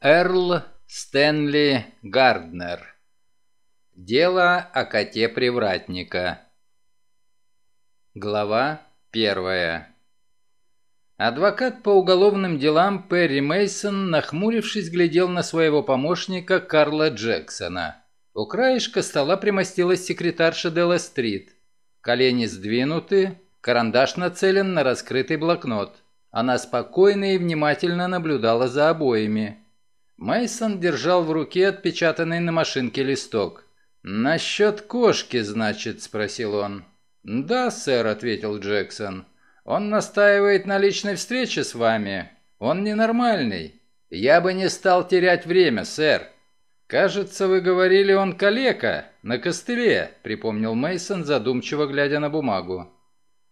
Эрл Стэнли Гарднер. Дело о коте привратника. Глава первая. Адвокат по уголовным делам Перри Мейсон, нахмурившись, глядел на своего помощника Карла Джексона. У краешка стола примостилась секретарша Делла Стрит. Колени сдвинуты, карандаш нацелен на раскрытый блокнот. Она спокойно и внимательно наблюдала за обоими. Мейсон держал в руке отпечатанный на машинке листок. «Насчет кошки, значит?» – спросил он. «Да, сэр», – ответил Джексон. «Он настаивает на личной встрече с вами. Он ненормальный. Я бы не стал терять время, сэр». «Кажется, вы говорили, он калека, на костыле», — припомнил Мейсон, задумчиво глядя на бумагу.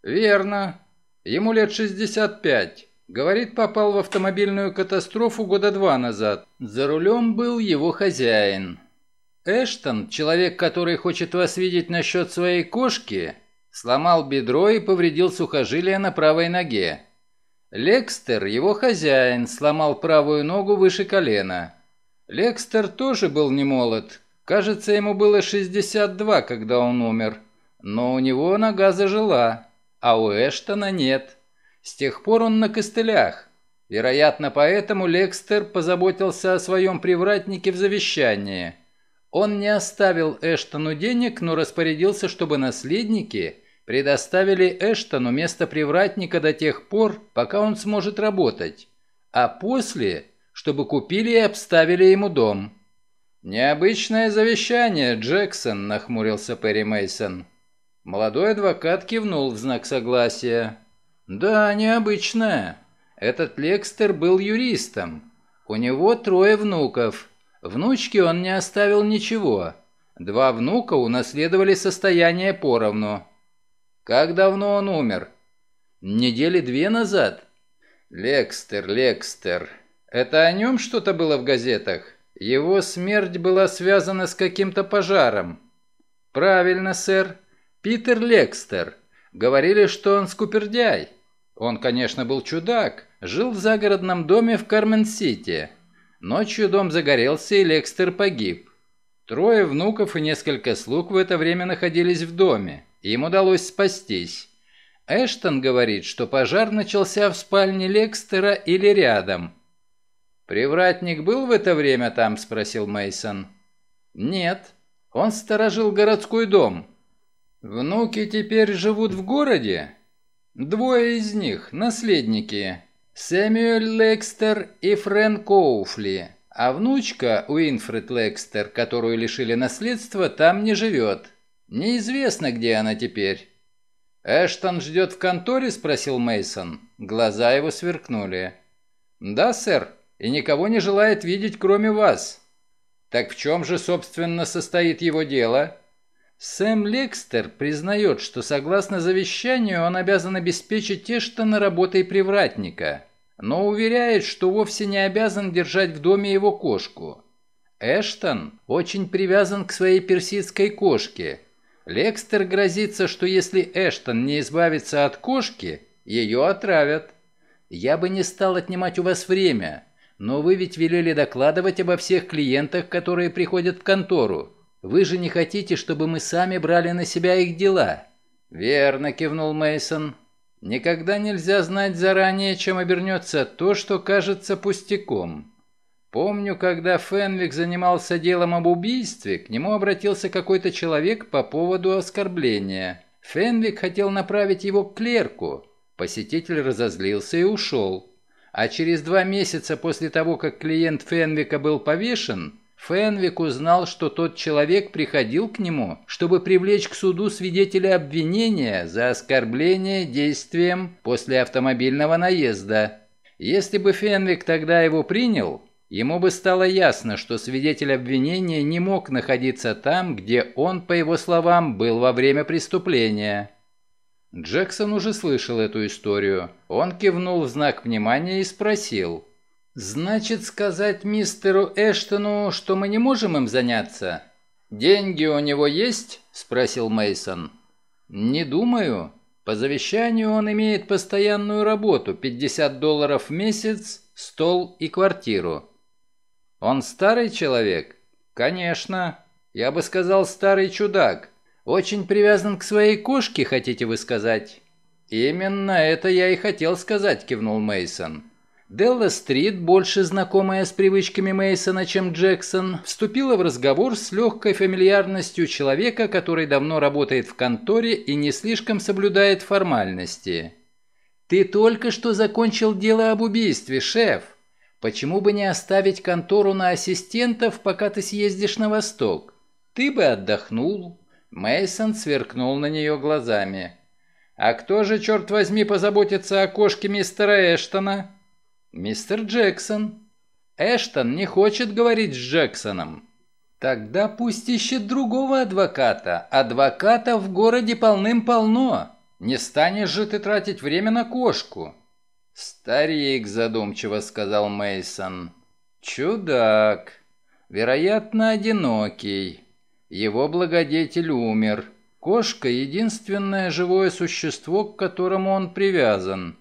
«Верно. Ему лет шестьдесят пять. Говорит, попал в автомобильную катастрофу года два назад. За рулем был его хозяин. Эштон, человек, который хочет вас видеть насчет своей кошки, сломал бедро и повредил сухожилие на правой ноге. Лекстер, его хозяин, сломал правую ногу выше колена. Лекстер тоже был не молод. Кажется, ему было 62, когда он умер. Но у него нога зажила, а у Эштона нет. С тех пор он на костылях. Вероятно, поэтому Лекстер позаботился о своем привратнике в завещании. Он не оставил Эштону денег, но распорядился, чтобы наследники предоставили Эштону место привратника до тех пор, пока он сможет работать, а после, чтобы купили и обставили ему дом. «Необычное завещание, Джексон», – нахмурился Перри Мейсон. Молодой адвокат кивнул в знак согласия. Да, необычная. Этот Лекстер был юристом. У него трое внуков. Внучке он не оставил ничего. Два внука унаследовали состояние поровну. Как давно он умер? Недели две назад. Лекстер, Лекстер. Это о нем что-то было в газетах? Его смерть была связана с каким-то пожаром. Правильно, сэр. Питер Лекстер. Говорили, что он скупердяй. Он, конечно, был чудак, жил в загородном доме в Кармен-Сити. Ночью дом загорелся, и Лекстер погиб. Трое внуков и несколько слуг в это время находились в доме, и им удалось спастись. Эштон говорит, что пожар начался в спальне Лекстера или рядом. «Привратник был в это время там?» – спросил Мейсон. «Нет, он сторожил городской дом». «Внуки теперь живут в городе?» Двое из них – наследники. Сэмюэль Лекстер и Фрэн Коуфли. А внучка Уинфред Лекстер, которую лишили наследства, там не живет. Неизвестно, где она теперь. Эштон ждет в конторе, спросил Мейсон. Глаза его сверкнули. Да, сэр, и никого не желает видеть, кроме вас. Так в чем же, собственно, состоит его дело? Сэм Лекстер признает, что согласно завещанию он обязан обеспечить Эштона работой привратника, но уверяет, что вовсе не обязан держать в доме его кошку. Эштон очень привязан к своей персидской кошке. Лекстер грозится, что если Эштон не избавится от кошки, ее отравят. Я бы не стал отнимать у вас время, но вы ведь велели докладывать обо всех клиентах, которые приходят в контору. Вы же не хотите, чтобы мы сами брали на себя их дела?» «Верно», — кивнул Мейсон. «Никогда нельзя знать заранее, чем обернется то, что кажется пустяком». Помню, когда Фенвик занимался делом об убийстве, к нему обратился какой-то человек по поводу оскорбления. Фенвик хотел направить его к клерку. Посетитель разозлился и ушел. А через два месяца после того, как клиент Фенвика был повешен, Фенвик узнал, что тот человек приходил к нему, чтобы привлечь к суду свидетеля обвинения за оскорбление действием после автомобильного наезда. Если бы Фенвик тогда его принял, ему бы стало ясно, что свидетель обвинения не мог находиться там, где он, по его словам, был во время преступления. Джексон уже слышал эту историю. Он кивнул в знак внимания и спросил – «Значит, сказать мистеру Эштону, что мы не можем им заняться?» «Деньги у него есть?» – спросил Мейсон. «Не думаю. По завещанию он имеет постоянную работу, 50 долларов в месяц, стол и квартиру». «Он старый человек?» «Конечно. Я бы сказал, старый чудак. Очень привязан к своей кошке, хотите вы сказать?» «Именно это я и хотел сказать», – кивнул Мейсон. Делла-стрит, больше знакомая с привычками Мейсона, чем Джексон, вступила в разговор с легкой фамильярностью человека, который давно работает в конторе и не слишком соблюдает формальности. «Ты только что закончил дело об убийстве, шеф. Почему бы не оставить контору на ассистентов, пока ты съездишь на восток? Ты бы отдохнул». Мейсон сверкнул на нее глазами. «А кто же, черт возьми, позаботится о кошке мистера Эштона?» «Мистер Джексон». «Эштон не хочет говорить с Джексоном». «Тогда пусть ищет другого адвоката. Адвоката в городе полным-полно. Не станешь же ты тратить время на кошку». «Старик», — задумчиво сказал Мейсон. «Чудак. Вероятно, одинокий. Его благодетель умер. Кошка — единственное живое существо, к которому он привязан».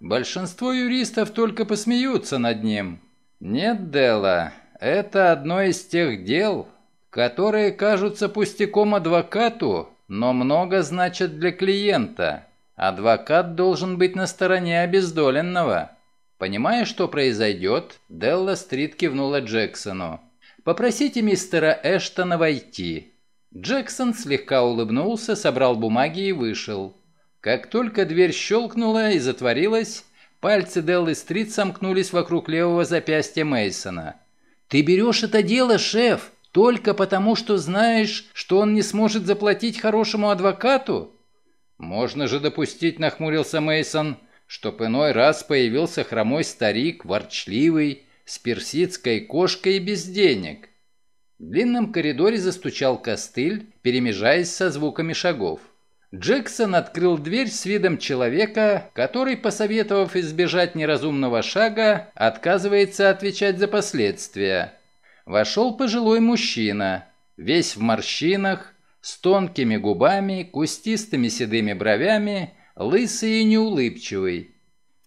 Большинство юристов только посмеются над ним. Нет, дела. это одно из тех дел, которые кажутся пустяком адвокату, но много значат для клиента. Адвокат должен быть на стороне обездоленного. Понимая, что произойдет, Делла Стрит кивнула Джексону. «Попросите мистера Эштона войти». Джексон слегка улыбнулся, собрал бумаги и вышел. Как только дверь щелкнула и затворилась, пальцы Деллы Стрит сомкнулись вокруг левого запястья Мейсона. «Ты берешь это дело, шеф, только потому, что знаешь, что он не сможет заплатить хорошему адвокату?» «Можно же допустить», — нахмурился Мейсон, «чтоб иной раз появился хромой старик, ворчливый, с персидской кошкой и без денег». В длинном коридоре застучал костыль, перемежаясь со звуками шагов. Джексон открыл дверь с видом человека, который, посоветовав избежать неразумного шага, отказывается отвечать за последствия. Вошел пожилой мужчина, весь в морщинах, с тонкими губами, кустистыми седыми бровями, лысый и неулыбчивый.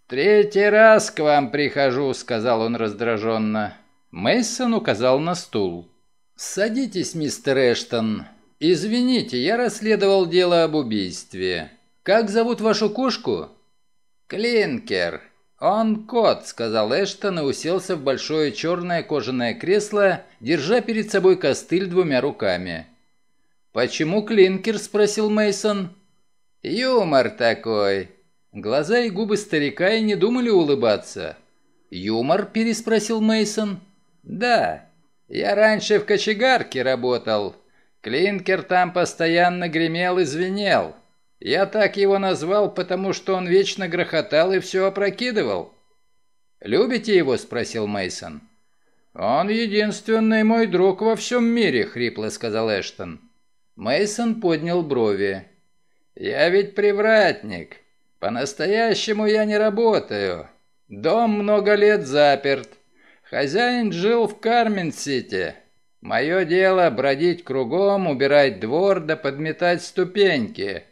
«Третий раз к вам прихожу», — сказал он раздраженно. Мейсон указал на стул. «Садитесь, мистер Эштон. «Извините, я расследовал дело об убийстве. Как зовут вашу кошку?» «Клинкер. Он кот», — сказал Эштон и уселся в большое черное кожаное кресло, держа перед собой костыль двумя руками. «Почему клинкер?» — спросил Мейсон. «Юмор такой». Глаза и губы старика и не думали улыбаться. «Юмор?» — переспросил Мейсон. «Да. Я раньше в кочегарке работал. Клинкер там постоянно гремел и звенел. Я так его назвал, потому что он вечно грохотал и все опрокидывал. Любите его? спросил Мейсон. Он единственный мой друг во всем мире, хрипло сказал Эштон. Мейсон поднял брови. Я ведь привратник. По-настоящему я не работаю. Дом много лет заперт. Хозяин жил в Кармен-Сити. Мое дело бродить кругом, убирать двор да подметать ступеньки.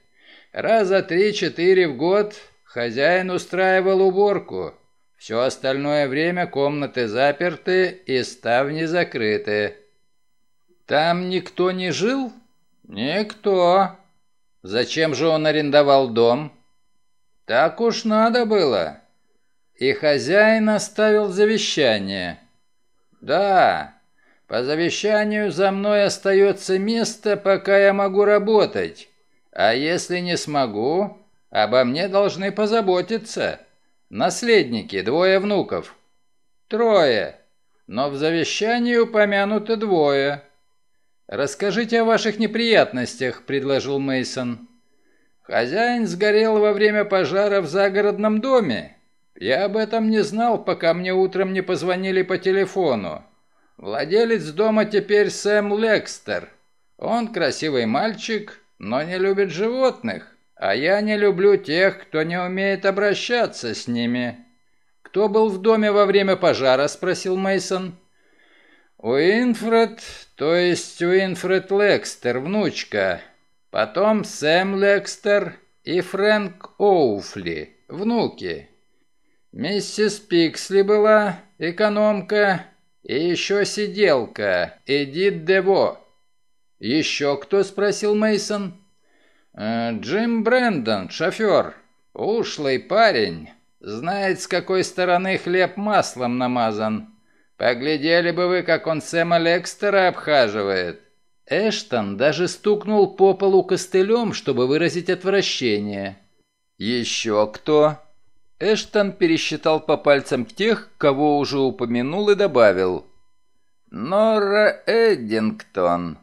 Раза три-четыре в год хозяин устраивал уборку. Все остальное время комнаты заперты и ставни закрыты. Там никто не жил? Никто. Зачем же он арендовал дом? Так уж надо было. И хозяин оставил завещание. Да, по завещанию за мной остается место, пока я могу работать. А если не смогу, обо мне должны позаботиться. Наследники, двое внуков. Трое. Но в завещании упомянуто двое. Расскажите о ваших неприятностях, предложил Мейсон. Хозяин сгорел во время пожара в загородном доме. Я об этом не знал, пока мне утром не позвонили по телефону. Владелец дома теперь Сэм Лекстер. Он красивый мальчик, но не любит животных. А я не люблю тех, кто не умеет обращаться с ними. Кто был в доме во время пожара, спросил Мейсон. Уинфред, то есть Уинфред Лекстер, внучка. Потом Сэм Лекстер и Фрэнк Оуфли, внуки. Миссис Пиксли была экономка, и еще сиделка, Эдит Дево. Еще кто? спросил Мейсон. Э, Джим Брэндон, шофер. Ушлый парень. Знает, с какой стороны хлеб маслом намазан. Поглядели бы вы, как он Сэма Лекстера обхаживает. Эштон даже стукнул по полу костылем, чтобы выразить отвращение. «Еще кто?» Эштон пересчитал по пальцам тех, кого уже упомянул и добавил. «Нора Эддингтон».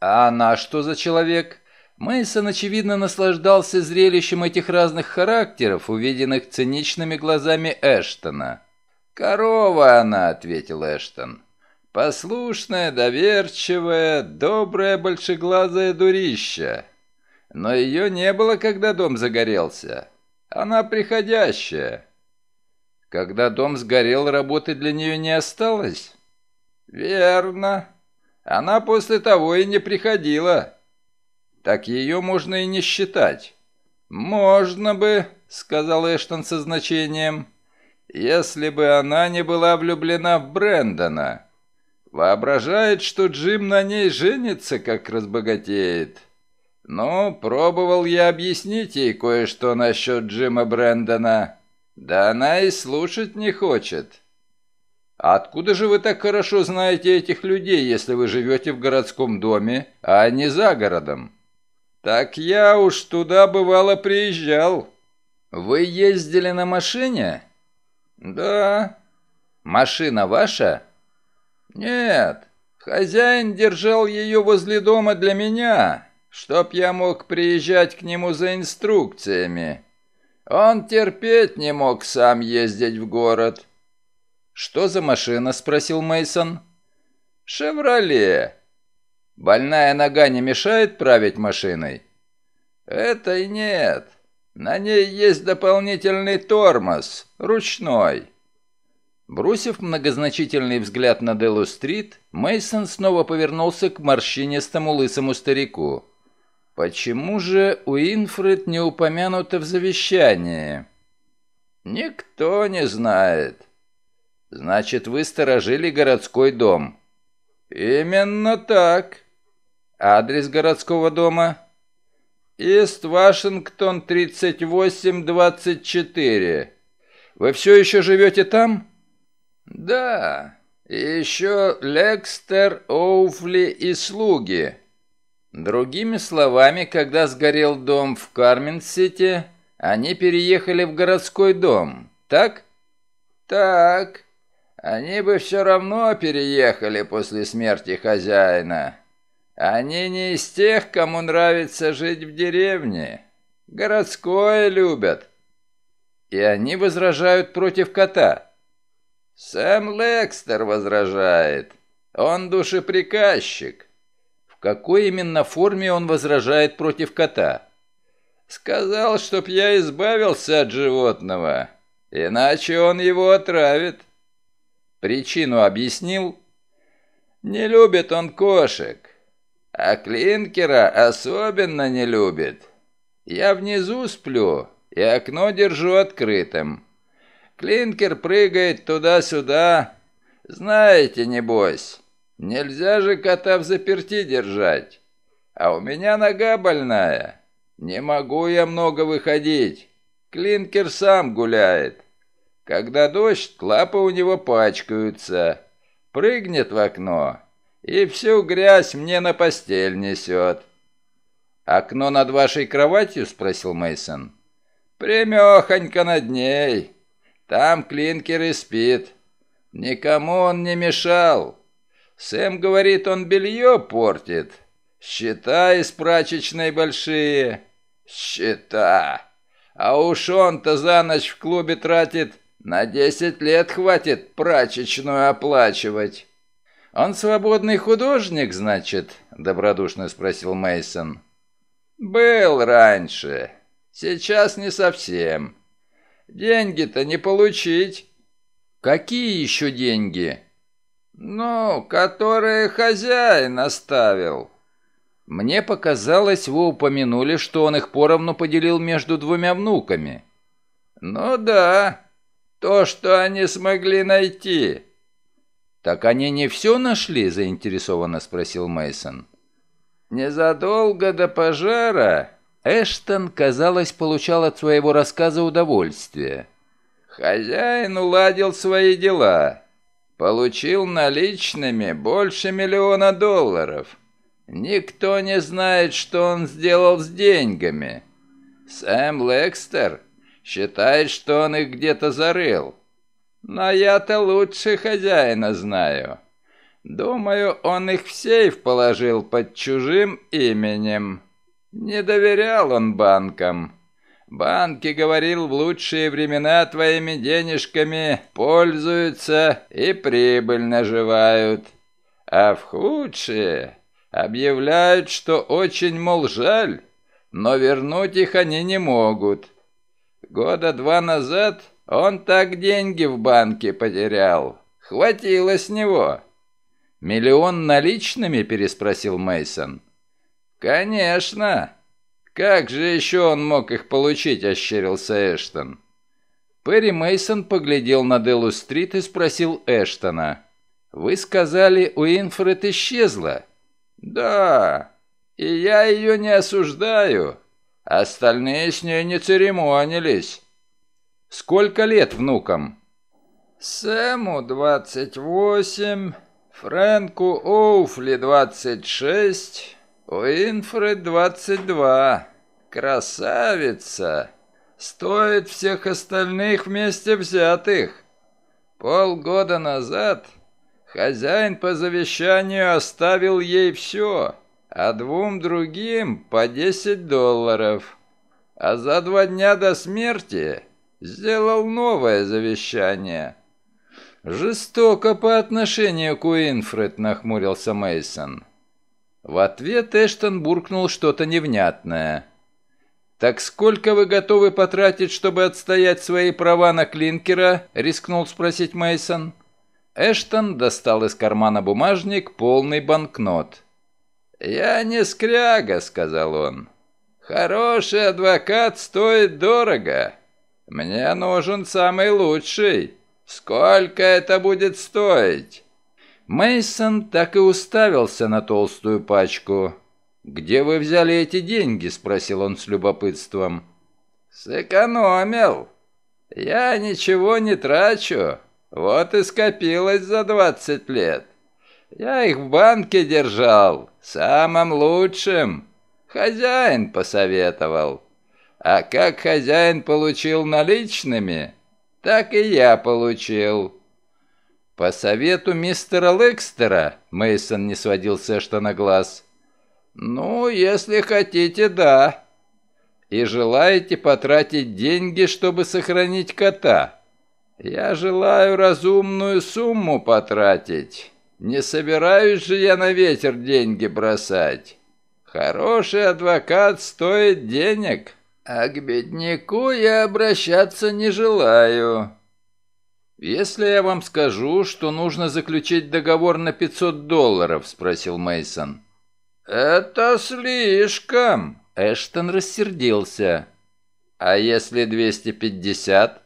«А она что за человек?» Мейсон очевидно наслаждался зрелищем этих разных характеров, увиденных циничными глазами Эштона. «Корова она», — ответил Эштон. «Послушная, доверчивая, добрая, большеглазая дурища. Но ее не было, когда дом загорелся. Она приходящая. Когда дом сгорел, работы для нее не осталось? Верно. Она после того и не приходила. Так ее можно и не считать. Можно бы, сказал Эштон со значением, если бы она не была влюблена в Брэндона. Воображает, что Джим на ней женится, как разбогатеет. «Ну, пробовал я объяснить ей кое-что насчет Джима Брэндона. Да она и слушать не хочет». откуда же вы так хорошо знаете этих людей, если вы живете в городском доме, а не за городом?» «Так я уж туда, бывало, приезжал». «Вы ездили на машине?» «Да». «Машина ваша?» «Нет, хозяин держал ее возле дома для меня, чтоб я мог приезжать к нему за инструкциями. Он терпеть не мог сам ездить в город. Что за машина? спросил Мейсон. Шевроле. Больная нога не мешает править машиной? Это и нет. На ней есть дополнительный тормоз, ручной. Бросив многозначительный взгляд на Делу-стрит, Мейсон снова повернулся к морщинистому лысому старику. Почему же Уинфред не упомянута в завещании? Никто не знает. Значит, вы сторожили городской дом. Именно так. Адрес городского дома? Ист Вашингтон 3824. Вы все еще живете там? Да. И еще Лекстер, Оуфли и слуги. Другими словами, когда сгорел дом в кармен сити они переехали в городской дом, так? Так. Они бы все равно переехали после смерти хозяина. Они не из тех, кому нравится жить в деревне. Городское любят. И они возражают против кота. Сэм Лекстер возражает. Он душеприказчик какой именно форме он возражает против кота. «Сказал, чтоб я избавился от животного, иначе он его отравит». Причину объяснил? «Не любит он кошек, а Клинкера особенно не любит. Я внизу сплю и окно держу открытым. Клинкер прыгает туда-сюда. Знаете, небось, Нельзя же кота в заперти держать. А у меня нога больная. Не могу я много выходить. Клинкер сам гуляет. Когда дождь, лапы у него пачкаются. Прыгнет в окно и всю грязь мне на постель несет. «Окно над вашей кроватью?» — спросил Мейсон. «Прямехонько над ней. Там клинкер и спит. Никому он не мешал. Сэм говорит, он белье портит. Счета из прачечной большие. Счета. А уж он-то за ночь в клубе тратит. На десять лет хватит прачечную оплачивать. Он свободный художник, значит? Добродушно спросил Мейсон. Был раньше. Сейчас не совсем. Деньги-то не получить. Какие еще деньги? «Ну, которые хозяин оставил». Мне показалось, вы упомянули, что он их поровну поделил между двумя внуками. Ну да, то, что они смогли найти. Так они не все нашли, заинтересованно спросил Мейсон. Незадолго до пожара Эштон, казалось, получал от своего рассказа удовольствие. Хозяин уладил свои дела. Получил наличными больше миллиона долларов. Никто не знает, что он сделал с деньгами. Сэм Лекстер считает, что он их где-то зарыл. Но я-то лучше хозяина знаю. Думаю, он их в сейф положил под чужим именем. Не доверял он банкам. Банки, говорил, в лучшие времена твоими денежками пользуются и прибыль наживают. А в худшие объявляют, что очень, мол, жаль, но вернуть их они не могут. Года два назад он так деньги в банке потерял. Хватило с него. Миллион наличными? переспросил Мейсон. Конечно. «Как же еще он мог их получить?» – ощерился Эштон. Перри Мейсон поглядел на Делу Стрит и спросил Эштона. «Вы сказали, Уинфред исчезла?» «Да, и я ее не осуждаю. Остальные с ней не церемонились». «Сколько лет внукам?» «Сэму 28, Фрэнку Оуфли 26, «Уинфред 22. Красавица. Стоит всех остальных вместе взятых. Полгода назад хозяин по завещанию оставил ей все, а двум другим по 10 долларов. А за два дня до смерти сделал новое завещание». «Жестоко по отношению к Уинфред», — нахмурился Мейсон. В ответ Эштон буркнул что-то невнятное. «Так сколько вы готовы потратить, чтобы отстоять свои права на клинкера?» – рискнул спросить Мейсон. Эштон достал из кармана бумажник полный банкнот. «Я не скряга», – сказал он. «Хороший адвокат стоит дорого. Мне нужен самый лучший. Сколько это будет стоить?» Мейсон так и уставился на толстую пачку. «Где вы взяли эти деньги?» – спросил он с любопытством. «Сэкономил. Я ничего не трачу. Вот и скопилось за двадцать лет. Я их в банке держал, самым лучшим. Хозяин посоветовал. А как хозяин получил наличными, так и я получил. По совету мистера Лекстера, Мейсон не сводил с Эштона глаз. Ну, если хотите, да. И желаете потратить деньги, чтобы сохранить кота. Я желаю разумную сумму потратить. Не собираюсь же я на ветер деньги бросать. Хороший адвокат стоит денег, а к бедняку я обращаться не желаю. Если я вам скажу, что нужно заключить договор на 500 долларов, спросил Мейсон. Это слишком, Эштон рассердился. А если 250?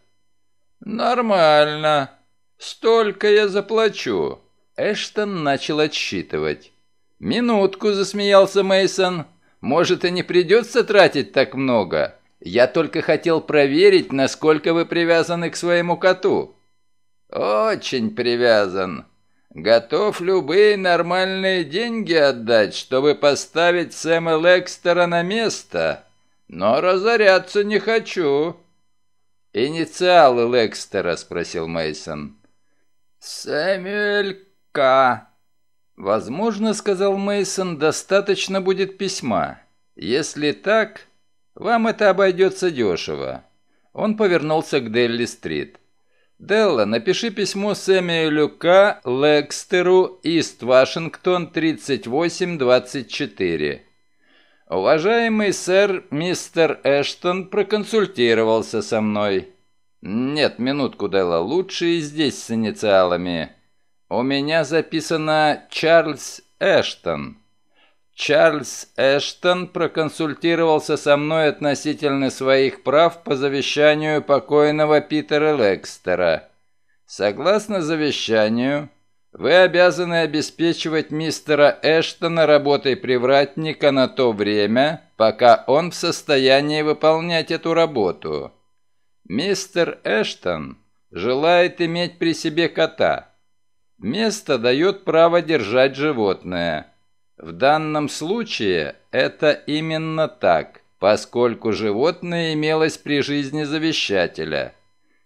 Нормально. Столько я заплачу. Эштон начал отсчитывать. Минутку засмеялся Мейсон. Может и не придется тратить так много. Я только хотел проверить, насколько вы привязаны к своему коту. Очень привязан. Готов любые нормальные деньги отдать, чтобы поставить Сэма Лекстера на место. Но разоряться не хочу. Инициалы Лекстера, спросил Мейсон. Сэмюэль К. Возможно, сказал Мейсон, достаточно будет письма. Если так, вам это обойдется дешево. Он повернулся к Делли-стрит. Делла, напиши письмо Сэмюэлю К. Лекстеру, Ист Вашингтон, 3824. Уважаемый сэр, мистер Эштон проконсультировался со мной. Нет, минутку, Делла, лучше и здесь с инициалами. У меня записано Чарльз Эштон. Чарльз Эштон проконсультировался со мной относительно своих прав по завещанию покойного Питера Лекстера. Согласно завещанию, вы обязаны обеспечивать мистера Эштона работой привратника на то время, пока он в состоянии выполнять эту работу. Мистер Эштон желает иметь при себе кота. Место дает право держать животное – в данном случае это именно так, поскольку животное имелось при жизни завещателя.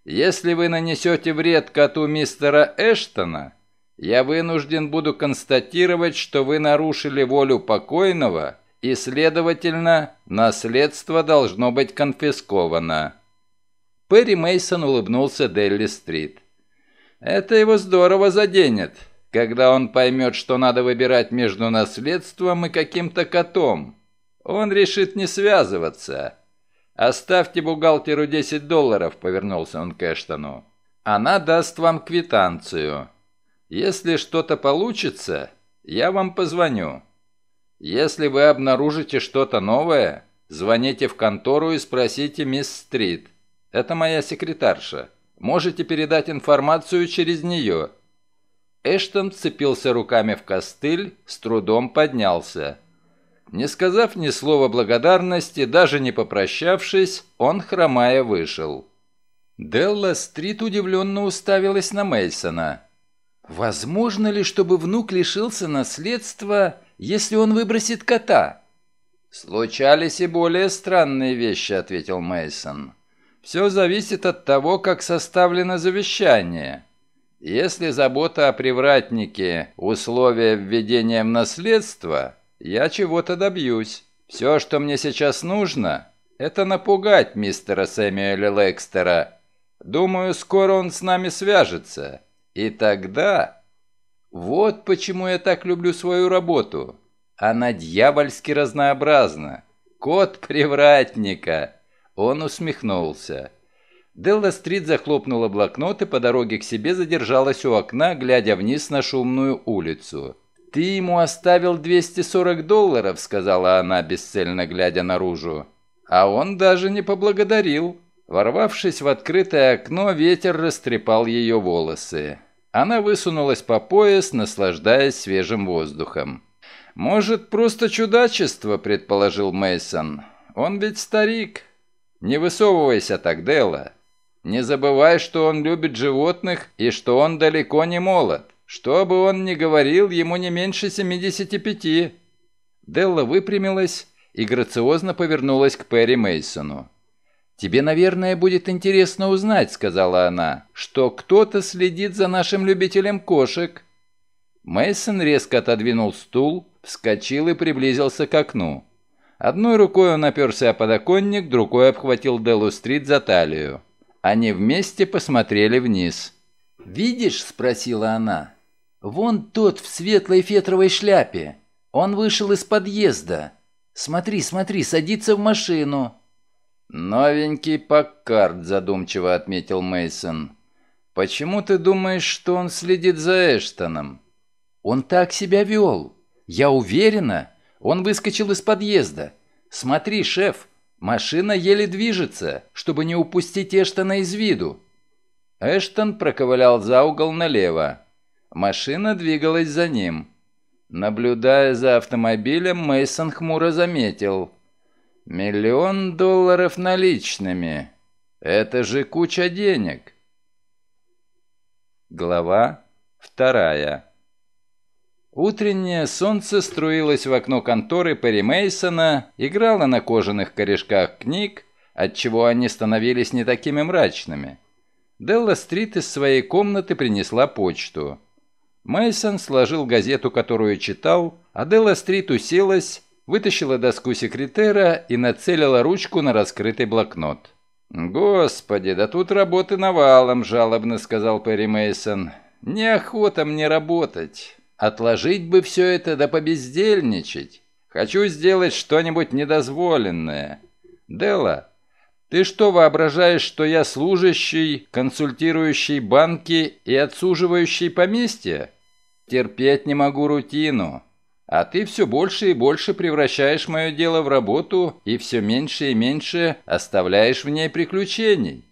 Если вы нанесете вред коту мистера Эштона, я вынужден буду констатировать, что вы нарушили волю покойного, и, следовательно, наследство должно быть конфисковано. Перри Мейсон улыбнулся Делли Стрит. Это его здорово заденет когда он поймет, что надо выбирать между наследством и каким-то котом. Он решит не связываться. «Оставьте бухгалтеру 10 долларов», — повернулся он к Эштону. «Она даст вам квитанцию. Если что-то получится, я вам позвоню. Если вы обнаружите что-то новое, звоните в контору и спросите мисс Стрит. Это моя секретарша. Можете передать информацию через нее». Эштон вцепился руками в костыль, с трудом поднялся. Не сказав ни слова благодарности, даже не попрощавшись, он, хромая, вышел. Делла Стрит удивленно уставилась на Мейсона. «Возможно ли, чтобы внук лишился наследства, если он выбросит кота?» «Случались и более странные вещи», — ответил Мейсон. «Все зависит от того, как составлено завещание». Если забота о привратнике – условие введения в наследство, я чего-то добьюсь. Все, что мне сейчас нужно, это напугать мистера Сэмюэля Лекстера. Думаю, скоро он с нами свяжется. И тогда... Вот почему я так люблю свою работу. Она дьявольски разнообразна. Кот привратника. Он усмехнулся. Делла Стрит захлопнула блокнот и по дороге к себе задержалась у окна, глядя вниз на шумную улицу. «Ты ему оставил 240 долларов», — сказала она, бесцельно глядя наружу. А он даже не поблагодарил. Ворвавшись в открытое окно, ветер растрепал ее волосы. Она высунулась по пояс, наслаждаясь свежим воздухом. «Может, просто чудачество», — предположил Мейсон. «Он ведь старик». «Не высовывайся так, Делла. Не забывай, что он любит животных и что он далеко не молод. Что бы он ни говорил, ему не меньше 75. Делла выпрямилась и грациозно повернулась к Перри Мейсону. «Тебе, наверное, будет интересно узнать», — сказала она, — «что кто-то следит за нашим любителем кошек». Мейсон резко отодвинул стул, вскочил и приблизился к окну. Одной рукой он оперся о подоконник, другой обхватил Деллу Стрит за талию. Они вместе посмотрели вниз. «Видишь?» – спросила она. «Вон тот в светлой фетровой шляпе. Он вышел из подъезда. Смотри, смотри, садится в машину». «Новенький Паккард», – задумчиво отметил Мейсон. «Почему ты думаешь, что он следит за Эштоном?» «Он так себя вел. Я уверена. Он выскочил из подъезда. Смотри, шеф, Машина еле движется, чтобы не упустить Эштона из виду. Эштон проковылял за угол налево. Машина двигалась за ним. Наблюдая за автомобилем, Мейсон хмуро заметил. «Миллион долларов наличными. Это же куча денег». Глава вторая. Утреннее солнце струилось в окно конторы Перри Мейсона, играло на кожаных корешках книг, отчего они становились не такими мрачными. Делла Стрит из своей комнаты принесла почту. Мейсон сложил газету, которую читал, а Делла Стрит уселась, вытащила доску секретера и нацелила ручку на раскрытый блокнот. «Господи, да тут работы навалом», – жалобно сказал Перри Мейсон. «Неохота мне работать». Отложить бы все это да побездельничать. Хочу сделать что-нибудь недозволенное. Дела, ты что воображаешь, что я служащий, консультирующий банки и отсуживающий поместье? Терпеть не могу рутину. А ты все больше и больше превращаешь мое дело в работу и все меньше и меньше оставляешь в ней приключений.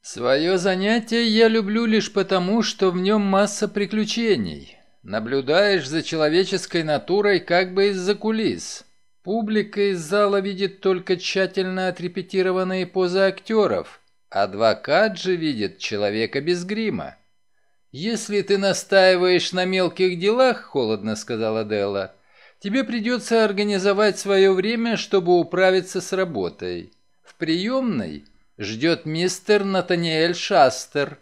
Свое занятие я люблю лишь потому, что в нем масса приключений. Наблюдаешь за человеческой натурой как бы из-за кулис. Публика из зала видит только тщательно отрепетированные позы актеров. Адвокат же видит человека без грима. «Если ты настаиваешь на мелких делах», — холодно сказала Делла, — «тебе придется организовать свое время, чтобы управиться с работой. В приемной ждет мистер Натаниэль Шастер».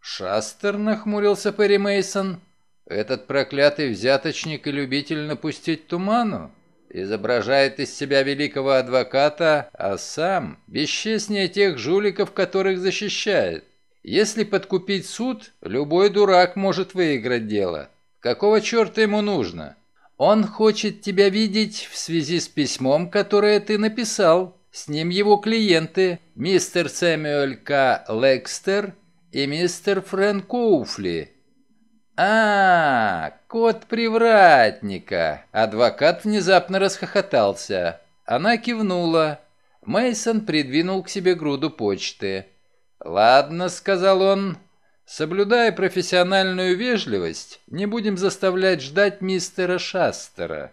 «Шастер?» — нахмурился Перри Мейсон. Этот проклятый взяточник и любитель напустить туману? изображает из себя великого адвоката, а сам бесчестнее тех жуликов, которых защищает. Если подкупить суд, любой дурак может выиграть дело. Какого черта ему нужно? Он хочет тебя видеть в связи с письмом, которое ты написал. С ним его клиенты, мистер Сэмюэль К. Лекстер и мистер Фрэнк Оуфли. «А, кот привратника!» Адвокат внезапно расхохотался. Она кивнула. Мейсон придвинул к себе груду почты. «Ладно», — сказал он. «Соблюдая профессиональную вежливость, не будем заставлять ждать мистера Шастера.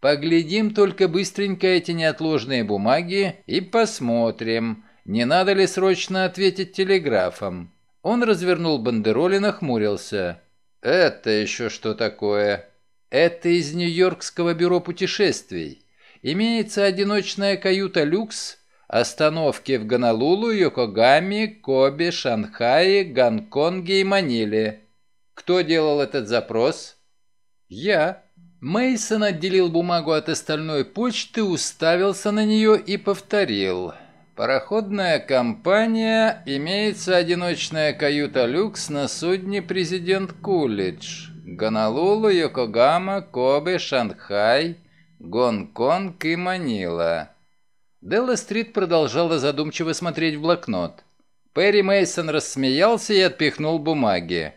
Поглядим только быстренько эти неотложные бумаги и посмотрим, не надо ли срочно ответить телеграфом». Он развернул бандероль и нахмурился. «Это еще что такое?» «Это из Нью-Йоркского бюро путешествий. Имеется одиночная каюта «Люкс», остановки в Гонолулу, Йокогаме, Кобе, Шанхае, Гонконге и Маниле. Кто делал этот запрос?» «Я». Мейсон отделил бумагу от остальной почты, уставился на нее и повторил. Пароходная компания, имеется одиночная каюта люкс на судне «Президент Кулич». Гонолулу, Йокогама, Кобе, Шанхай, Гонконг и Манила. Делла Стрит продолжала задумчиво смотреть в блокнот. Перри Мейсон рассмеялся и отпихнул бумаги.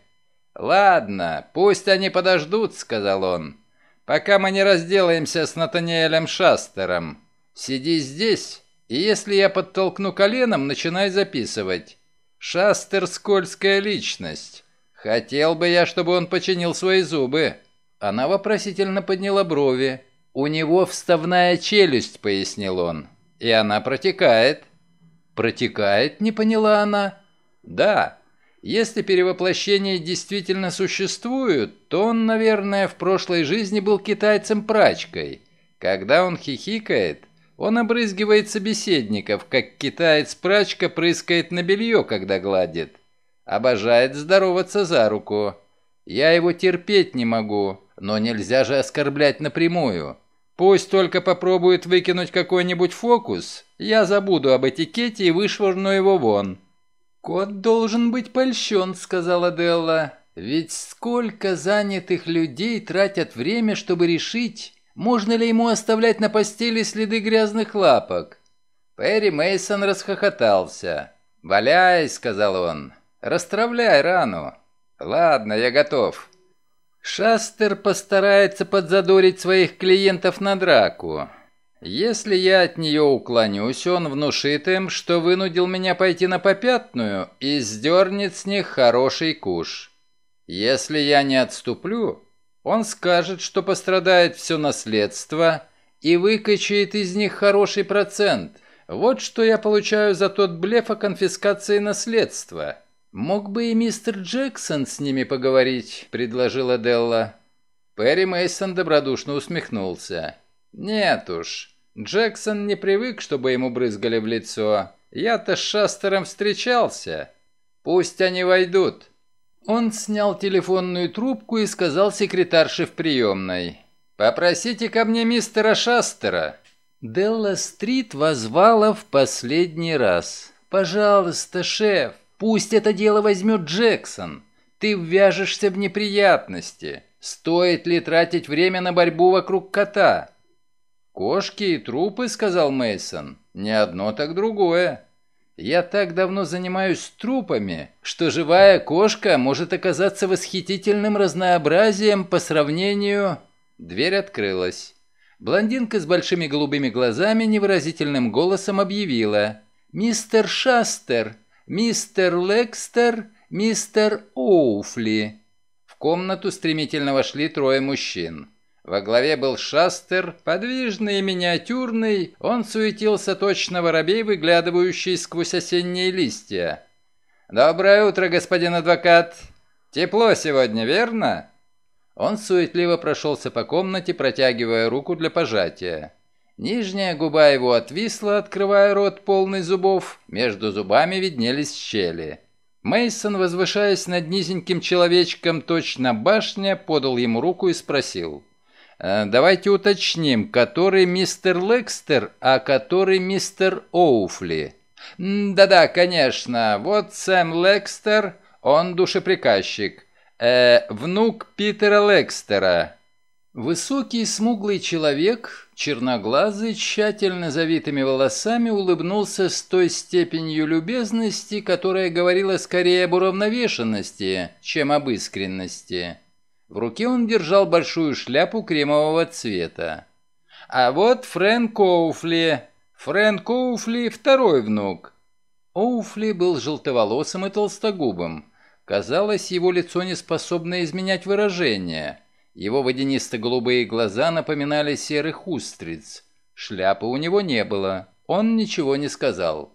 «Ладно, пусть они подождут», — сказал он, — «пока мы не разделаемся с Натаниэлем Шастером. Сиди здесь и если я подтолкну коленом, начинай записывать. Шастер – скользкая личность. Хотел бы я, чтобы он починил свои зубы». Она вопросительно подняла брови. «У него вставная челюсть», — пояснил он. «И она протекает». «Протекает?» — не поняла она. «Да. Если перевоплощения действительно существуют, то он, наверное, в прошлой жизни был китайцем-прачкой. Когда он хихикает, он обрызгивает собеседников, как китаец-прачка прыскает на белье, когда гладит. Обожает здороваться за руку. Я его терпеть не могу, но нельзя же оскорблять напрямую. Пусть только попробует выкинуть какой-нибудь фокус, я забуду об этикете и вышвырну его вон». «Кот должен быть польщен», — сказала Делла. «Ведь сколько занятых людей тратят время, чтобы решить, можно ли ему оставлять на постели следы грязных лапок? Перри Мейсон расхохотался. «Валяй», — сказал он, — «растравляй рану». «Ладно, я готов». Шастер постарается подзадорить своих клиентов на драку. Если я от нее уклонюсь, он внушит им, что вынудил меня пойти на попятную и сдернет с них хороший куш. Если я не отступлю, он скажет, что пострадает все наследство и выкачает из них хороший процент. Вот что я получаю за тот блеф о конфискации наследства. Мог бы и мистер Джексон с ними поговорить, предложила Делла. Перри Мейсон добродушно усмехнулся. Нет уж, Джексон не привык, чтобы ему брызгали в лицо. Я-то с Шастером встречался. Пусть они войдут. Он снял телефонную трубку и сказал секретарше в приемной. «Попросите ко мне мистера Шастера». Делла-стрит возвала в последний раз. «Пожалуйста, шеф, пусть это дело возьмет Джексон. Ты ввяжешься в неприятности. Стоит ли тратить время на борьбу вокруг кота?» «Кошки и трупы», — сказал Мейсон. «Не одно, так другое». Я так давно занимаюсь трупами, что живая кошка может оказаться восхитительным разнообразием по сравнению...» Дверь открылась. Блондинка с большими голубыми глазами невыразительным голосом объявила. «Мистер Шастер, мистер Лекстер, мистер Оуфли». В комнату стремительно вошли трое мужчин. Во главе был шастер, подвижный и миниатюрный, он суетился точно воробей, выглядывающий сквозь осенние листья. «Доброе утро, господин адвокат! Тепло сегодня, верно?» Он суетливо прошелся по комнате, протягивая руку для пожатия. Нижняя губа его отвисла, открывая рот полный зубов, между зубами виднелись щели. Мейсон, возвышаясь над низеньким человечком, точно башня, подал ему руку и спросил – Э, давайте уточним, который мистер Лекстер, а который мистер Оуфли. Да-да, конечно, вот Сэм Лекстер, он душеприказчик. Э, внук Питера Лекстера. Высокий смуглый человек, черноглазый, тщательно завитыми волосами, улыбнулся с той степенью любезности, которая говорила скорее об уравновешенности, чем об искренности. В руке он держал большую шляпу кремового цвета. А вот Фрэнк Оуфли. Фрэнк Оуфли, второй внук. Оуфли был желтоволосым и толстогубым. Казалось, его лицо не способно изменять выражение. Его водянисто-голубые глаза напоминали серых устриц. Шляпы у него не было. Он ничего не сказал.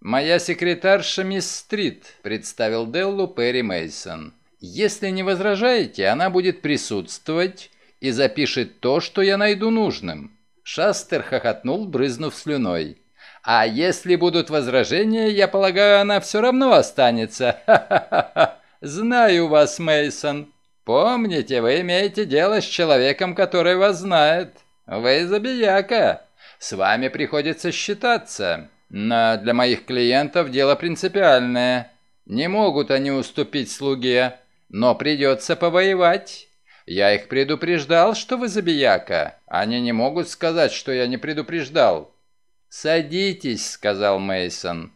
«Моя секретарша мисс Стрит», – представил Деллу Перри Мейсон. Если не возражаете, она будет присутствовать и запишет то, что я найду нужным». Шастер хохотнул, брызнув слюной. «А если будут возражения, я полагаю, она все равно останется. Ха-ха-ха! Знаю вас, Мейсон. Помните, вы имеете дело с человеком, который вас знает. Вы забияка. С вами приходится считаться. Но для моих клиентов дело принципиальное. Не могут они уступить слуге. Но придется повоевать. Я их предупреждал, что вы забияка. Они не могут сказать, что я не предупреждал. Садитесь, сказал Мейсон.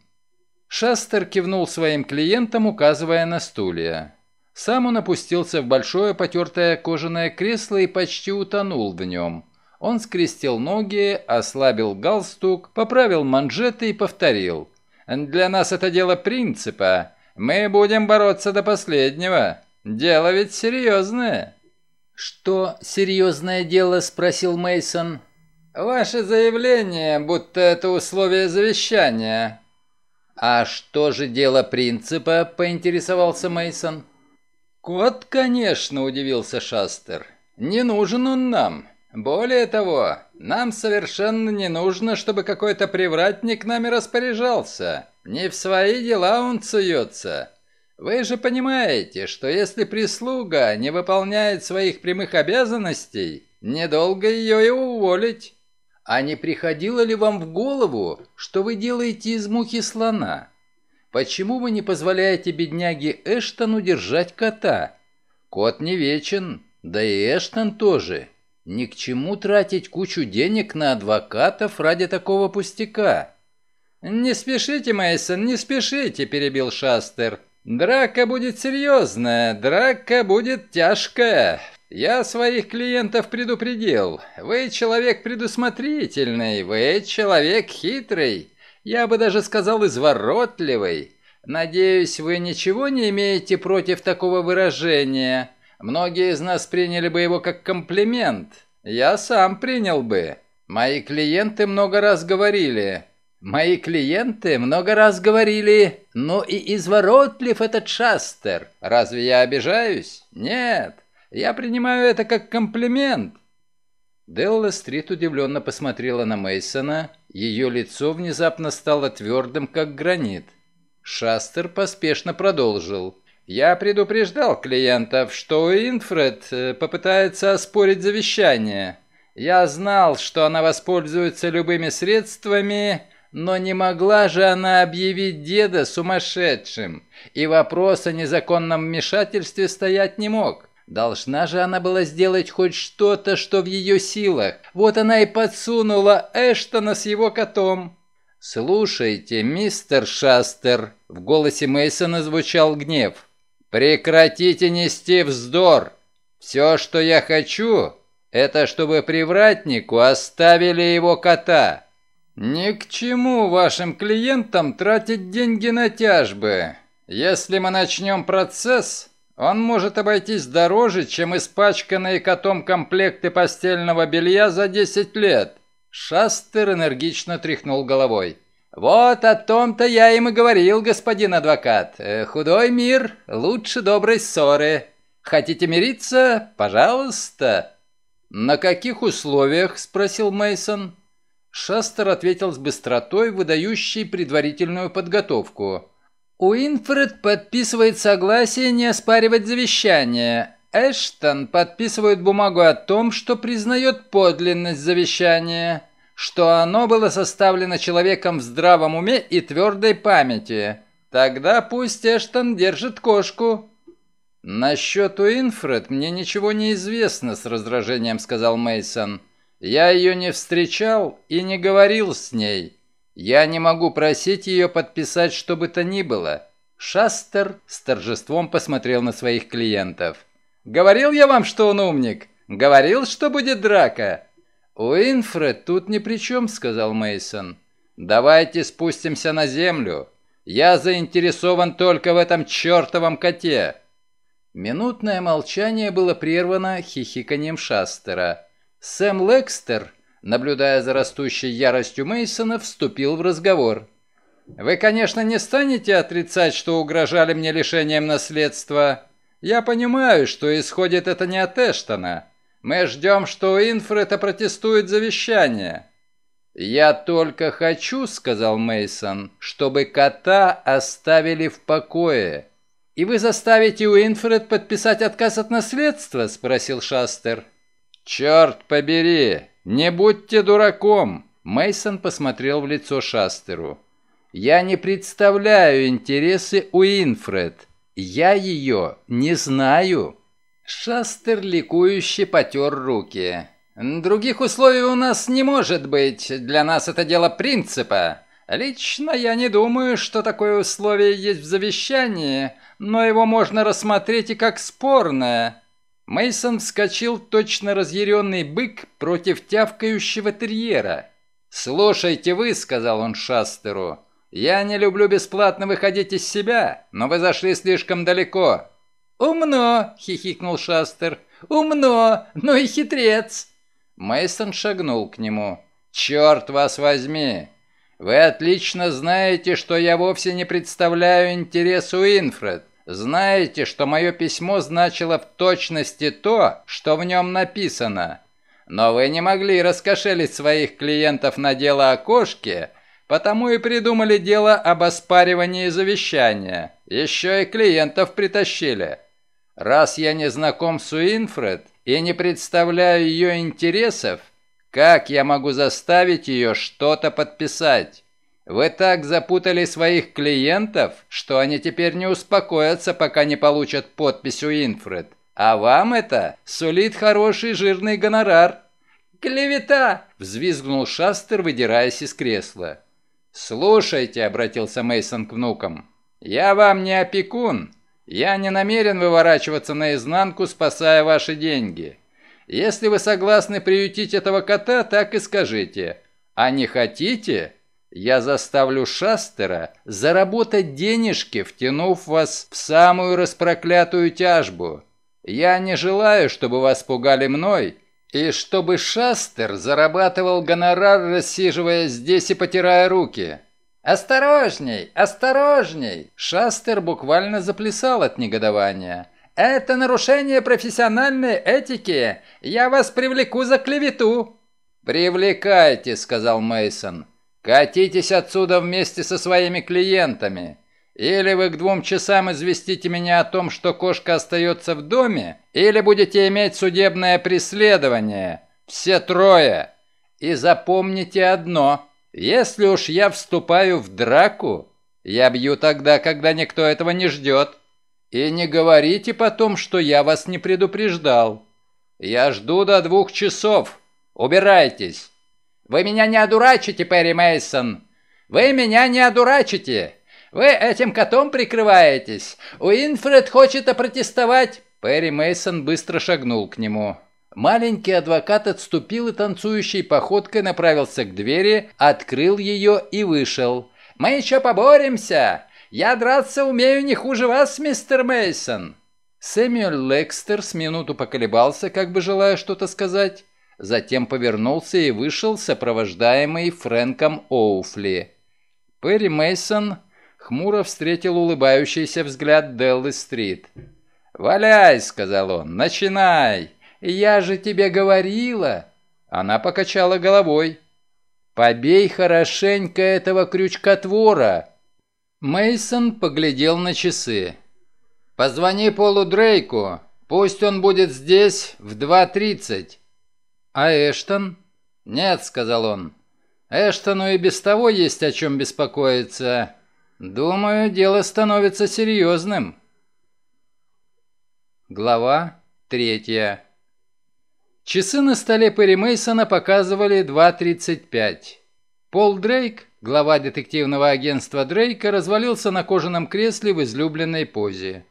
Шастер кивнул своим клиентам, указывая на стулья. Сам он опустился в большое потертое кожаное кресло и почти утонул в нем. Он скрестил ноги, ослабил галстук, поправил манжеты и повторил. «Для нас это дело принципа. Мы будем бороться до последнего. Дело ведь серьезное». «Что серьезное дело?» – спросил Мейсон. «Ваше заявление, будто это условие завещания». «А что же дело принципа?» – поинтересовался Мейсон. «Кот, конечно», – удивился Шастер. «Не нужен он нам. Более того, нам совершенно не нужно, чтобы какой-то привратник нами распоряжался. Не в свои дела он цуется. Вы же понимаете, что если прислуга не выполняет своих прямых обязанностей, недолго ее и уволить. А не приходило ли вам в голову, что вы делаете из мухи слона? Почему вы не позволяете бедняге Эштону держать кота? Кот не вечен, да и Эштон тоже. Ни к чему тратить кучу денег на адвокатов ради такого пустяка. «Не спешите, Мейсон, не спешите», – перебил Шастер. «Драка будет серьезная, драка будет тяжкая. Я своих клиентов предупредил. Вы человек предусмотрительный, вы человек хитрый. Я бы даже сказал, изворотливый. Надеюсь, вы ничего не имеете против такого выражения. Многие из нас приняли бы его как комплимент. Я сам принял бы. Мои клиенты много раз говорили, Мои клиенты много раз говорили, ну и изворотлив этот Шастер. Разве я обижаюсь? Нет, я принимаю это как комплимент. Делла Стрит удивленно посмотрела на Мейсона. Ее лицо внезапно стало твердым, как гранит. Шастер поспешно продолжил. «Я предупреждал клиентов, что Инфред э, попытается оспорить завещание. Я знал, что она воспользуется любыми средствами, но не могла же она объявить деда сумасшедшим, и вопрос о незаконном вмешательстве стоять не мог. Должна же она была сделать хоть что-то, что в ее силах. Вот она и подсунула Эштона с его котом. «Слушайте, мистер Шастер», — в голосе Мейсона звучал гнев, — «прекратите нести вздор. Все, что я хочу, это чтобы привратнику оставили его кота». «Ни к чему вашим клиентам тратить деньги на тяжбы. Если мы начнем процесс, он может обойтись дороже, чем испачканные котом комплекты постельного белья за 10 лет». Шастер энергично тряхнул головой. «Вот о том-то я им и говорил, господин адвокат. Э, худой мир лучше доброй ссоры. Хотите мириться? Пожалуйста». «На каких условиях?» – спросил Мейсон. Шастер ответил с быстротой, выдающей предварительную подготовку. Уинфред подписывает согласие не оспаривать завещание. Эштон подписывает бумагу о том, что признает подлинность завещания, что оно было составлено человеком в здравом уме и твердой памяти. Тогда пусть Эштон держит кошку. Насчет Уинфред мне ничего не известно, с раздражением сказал Мейсон. Я ее не встречал и не говорил с ней. Я не могу просить ее подписать что бы то ни было». Шастер с торжеством посмотрел на своих клиентов. «Говорил я вам, что он умник? Говорил, что будет драка?» «Уинфред тут ни при чем», — сказал мейсон «Давайте спустимся на землю. Я заинтересован только в этом чертовом коте». Минутное молчание было прервано хихиканием Шастера. Сэм Лекстер, наблюдая за растущей яростью Мейсона, вступил в разговор. «Вы, конечно, не станете отрицать, что угрожали мне лишением наследства. Я понимаю, что исходит это не от Эштона. Мы ждем, что Инфред протестует завещание». «Я только хочу», — сказал Мейсон, «чтобы кота оставили в покое». «И вы заставите Уинфред подписать отказ от наследства?» — спросил Шастер. «Черт побери! Не будьте дураком!» Мейсон посмотрел в лицо Шастеру. «Я не представляю интересы Уинфред. Я ее не знаю». Шастер ликующе потер руки. «Других условий у нас не может быть. Для нас это дело принципа. Лично я не думаю, что такое условие есть в завещании, но его можно рассмотреть и как спорное. Мейсон вскочил точно разъяренный бык против тявкающего терьера. «Слушайте вы», — сказал он Шастеру, — «я не люблю бесплатно выходить из себя, но вы зашли слишком далеко». «Умно!» — хихикнул Шастер. «Умно! Ну и хитрец!» Мейсон шагнул к нему. «Черт вас возьми! Вы отлично знаете, что я вовсе не представляю интерес Инфред. Знаете, что мое письмо значило в точности то, что в нем написано. Но вы не могли раскошелить своих клиентов на дело о кошке, потому и придумали дело об оспаривании завещания. Еще и клиентов притащили. Раз я не знаком с Уинфред и не представляю ее интересов, как я могу заставить ее что-то подписать? Вы так запутали своих клиентов, что они теперь не успокоятся, пока не получат подпись у Инфред. А вам это сулит хороший жирный гонорар». «Клевета!» – взвизгнул Шастер, выдираясь из кресла. «Слушайте», – обратился Мейсон к внукам, – «я вам не опекун. Я не намерен выворачиваться наизнанку, спасая ваши деньги. Если вы согласны приютить этого кота, так и скажите. А не хотите? Я заставлю Шастера заработать денежки, втянув вас в самую распроклятую тяжбу. Я не желаю, чтобы вас пугали мной, и чтобы Шастер зарабатывал гонорар, рассиживая здесь и потирая руки. Осторожней, осторожней! Шастер буквально заплясал от негодования. Это нарушение профессиональной этики. Я вас привлеку за клевету. Привлекайте, сказал Мейсон. Катитесь отсюда вместе со своими клиентами. Или вы к двум часам известите меня о том, что кошка остается в доме, или будете иметь судебное преследование. Все трое. И запомните одно. Если уж я вступаю в драку, я бью тогда, когда никто этого не ждет. И не говорите потом, что я вас не предупреждал. Я жду до двух часов. Убирайтесь. Вы меня не одурачите, Перри Мейсон. Вы меня не одурачите. Вы этим котом прикрываетесь. Уинфред хочет опротестовать. Перри Мейсон быстро шагнул к нему. Маленький адвокат отступил и танцующей походкой направился к двери, открыл ее и вышел. «Мы еще поборемся! Я драться умею не хуже вас, мистер Мейсон. Сэмюэл Лекстер с минуту поколебался, как бы желая что-то сказать, затем повернулся и вышел, сопровождаемый Фрэнком Оуфли. Перри Мейсон хмуро встретил улыбающийся взгляд Деллы Стрит. «Валяй!» — сказал он. «Начинай! Я же тебе говорила!» Она покачала головой. «Побей хорошенько этого крючкотвора!» Мейсон поглядел на часы. «Позвони Полу Дрейку, пусть он будет здесь в 2.30. «А Эштон?» «Нет», — сказал он. «Эштону и без того есть о чем беспокоиться. Думаю, дело становится серьезным». Глава третья. Часы на столе Перри Мейсона показывали 2.35. Пол Дрейк, глава детективного агентства Дрейка, развалился на кожаном кресле в излюбленной позе.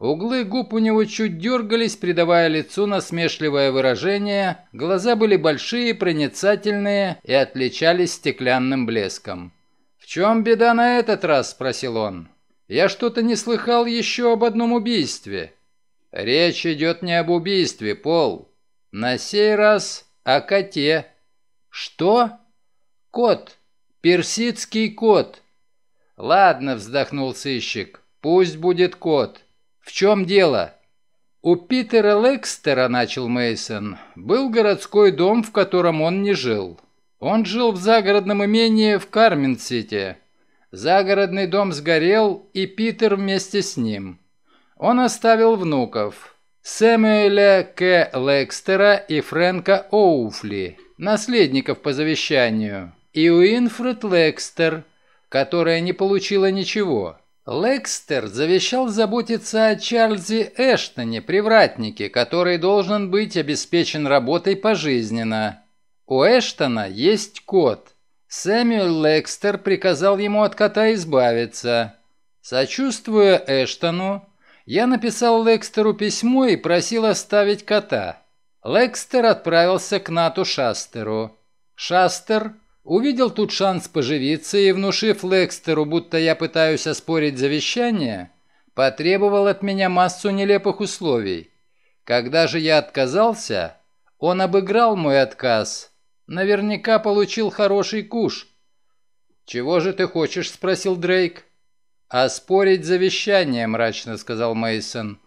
Углы губ у него чуть дергались, придавая лицу насмешливое выражение, глаза были большие, проницательные и отличались стеклянным блеском. «В чем беда на этот раз?» – спросил он. «Я что-то не слыхал еще об одном убийстве». «Речь идет не об убийстве, Пол. На сей раз о коте». «Что?» «Кот. Персидский кот». «Ладно», – вздохнул сыщик, – «пусть будет кот». «В чем дело?» «У Питера Лекстера, — начал мейсон был городской дом, в котором он не жил. Он жил в загородном имении в кармин Загородный дом сгорел, и Питер вместе с ним. Он оставил внуков. Сэмюэля К. Лекстера и Фрэнка Оуфли, наследников по завещанию, и Уинфред Лекстер, которая не получила ничего. Лекстер завещал заботиться о Чарльзе Эштоне, привратнике, который должен быть обеспечен работой пожизненно. У Эштона есть кот. Сэмюэл Лекстер приказал ему от кота избавиться. Сочувствуя Эштону, я написал Лекстеру письмо и просил оставить кота. Лекстер отправился к Нату Шастеру. Шастер Увидел тут шанс поживиться и, внушив Лекстеру, будто я пытаюсь оспорить завещание, потребовал от меня массу нелепых условий. Когда же я отказался, он обыграл мой отказ. Наверняка получил хороший куш. «Чего же ты хочешь?» – спросил Дрейк. «Оспорить завещание», – мрачно сказал Мейсон.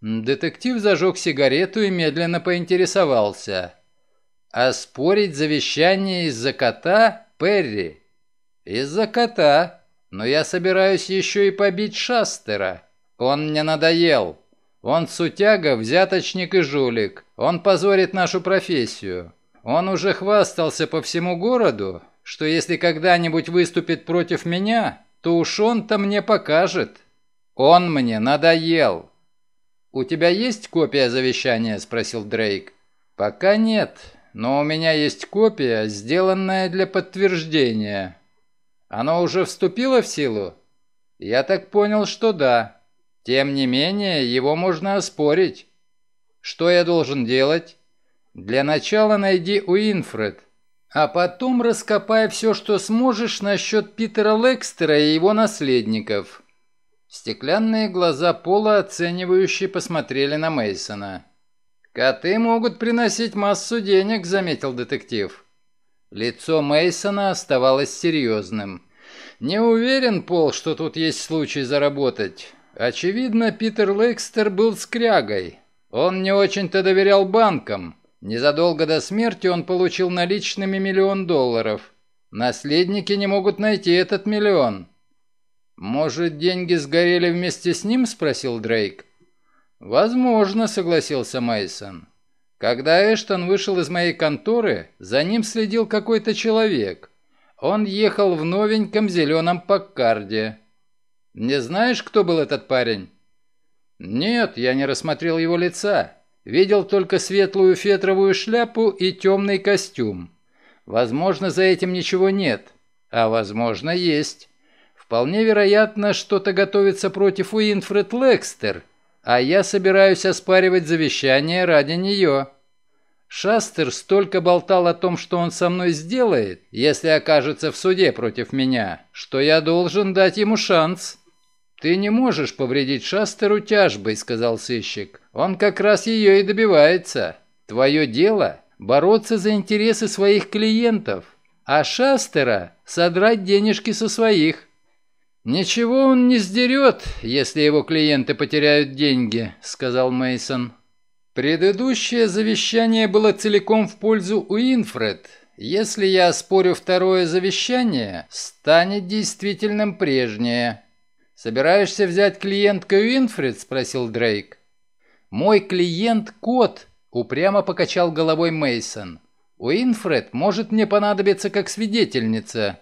Детектив зажег сигарету и медленно поинтересовался – «Оспорить а завещание из-за кота, Перри?» «Из-за кота. Но я собираюсь еще и побить Шастера. Он мне надоел. Он сутяга, взяточник и жулик. Он позорит нашу профессию. Он уже хвастался по всему городу, что если когда-нибудь выступит против меня, то уж он-то мне покажет. Он мне надоел». «У тебя есть копия завещания?» – спросил Дрейк. «Пока нет но у меня есть копия, сделанная для подтверждения. Оно уже вступило в силу? Я так понял, что да. Тем не менее, его можно оспорить. Что я должен делать? Для начала найди Уинфред, а потом раскопай все, что сможешь насчет Питера Лекстера и его наследников. Стеклянные глаза Пола оценивающе посмотрели на Мейсона. Коты могут приносить массу денег, заметил детектив. Лицо Мейсона оставалось серьезным. Не уверен, Пол, что тут есть случай заработать. Очевидно, Питер Лекстер был скрягой. Он не очень-то доверял банкам. Незадолго до смерти он получил наличными миллион долларов. Наследники не могут найти этот миллион. «Может, деньги сгорели вместе с ним?» – спросил Дрейк. «Возможно», — согласился Мейсон. «Когда Эштон вышел из моей конторы, за ним следил какой-то человек. Он ехал в новеньком зеленом Паккарде». «Не знаешь, кто был этот парень?» «Нет, я не рассмотрел его лица. Видел только светлую фетровую шляпу и темный костюм. Возможно, за этим ничего нет. А возможно, есть. Вполне вероятно, что-то готовится против Уинфред Лекстер» а я собираюсь оспаривать завещание ради нее. Шастер столько болтал о том, что он со мной сделает, если окажется в суде против меня, что я должен дать ему шанс. «Ты не можешь повредить Шастеру тяжбой», — сказал сыщик. «Он как раз ее и добивается. Твое дело — бороться за интересы своих клиентов, а Шастера — содрать денежки со своих». Ничего он не сдерет, если его клиенты потеряют деньги, сказал Мейсон. Предыдущее завещание было целиком в пользу Уинфред. Если я оспорю второе завещание, станет действительным прежнее. Собираешься взять клиентка Уинфред? спросил Дрейк. Мой клиент кот, упрямо покачал головой Мейсон. Уинфред может мне понадобиться как свидетельница.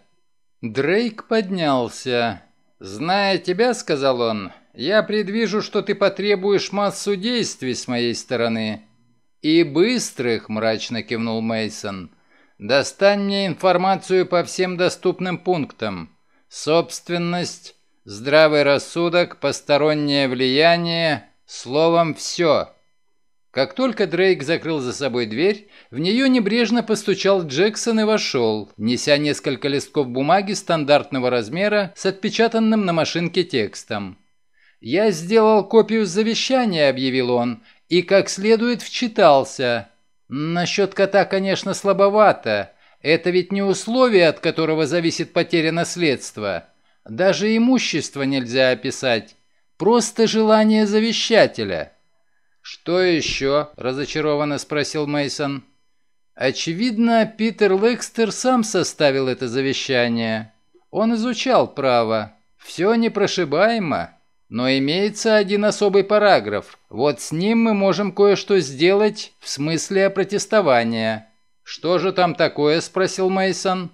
Дрейк поднялся. «Зная тебя, — сказал он, — я предвижу, что ты потребуешь массу действий с моей стороны». «И быстрых», — мрачно кивнул Мейсон. «Достань мне информацию по всем доступным пунктам. Собственность, здравый рассудок, постороннее влияние, словом, все. Как только Дрейк закрыл за собой дверь, в нее небрежно постучал Джексон и вошел, неся несколько листков бумаги стандартного размера с отпечатанным на машинке текстом. «Я сделал копию завещания», — объявил он, — «и как следует вчитался. Насчет кота, конечно, слабовато. Это ведь не условие, от которого зависит потеря наследства. Даже имущество нельзя описать. Просто желание завещателя». Что еще? разочарованно спросил Мейсон. Очевидно, Питер Лекстер сам составил это завещание. Он изучал право. Все непрошибаемо. Но имеется один особый параграф. Вот с ним мы можем кое-что сделать в смысле опротестования. Что же там такое? спросил Мейсон.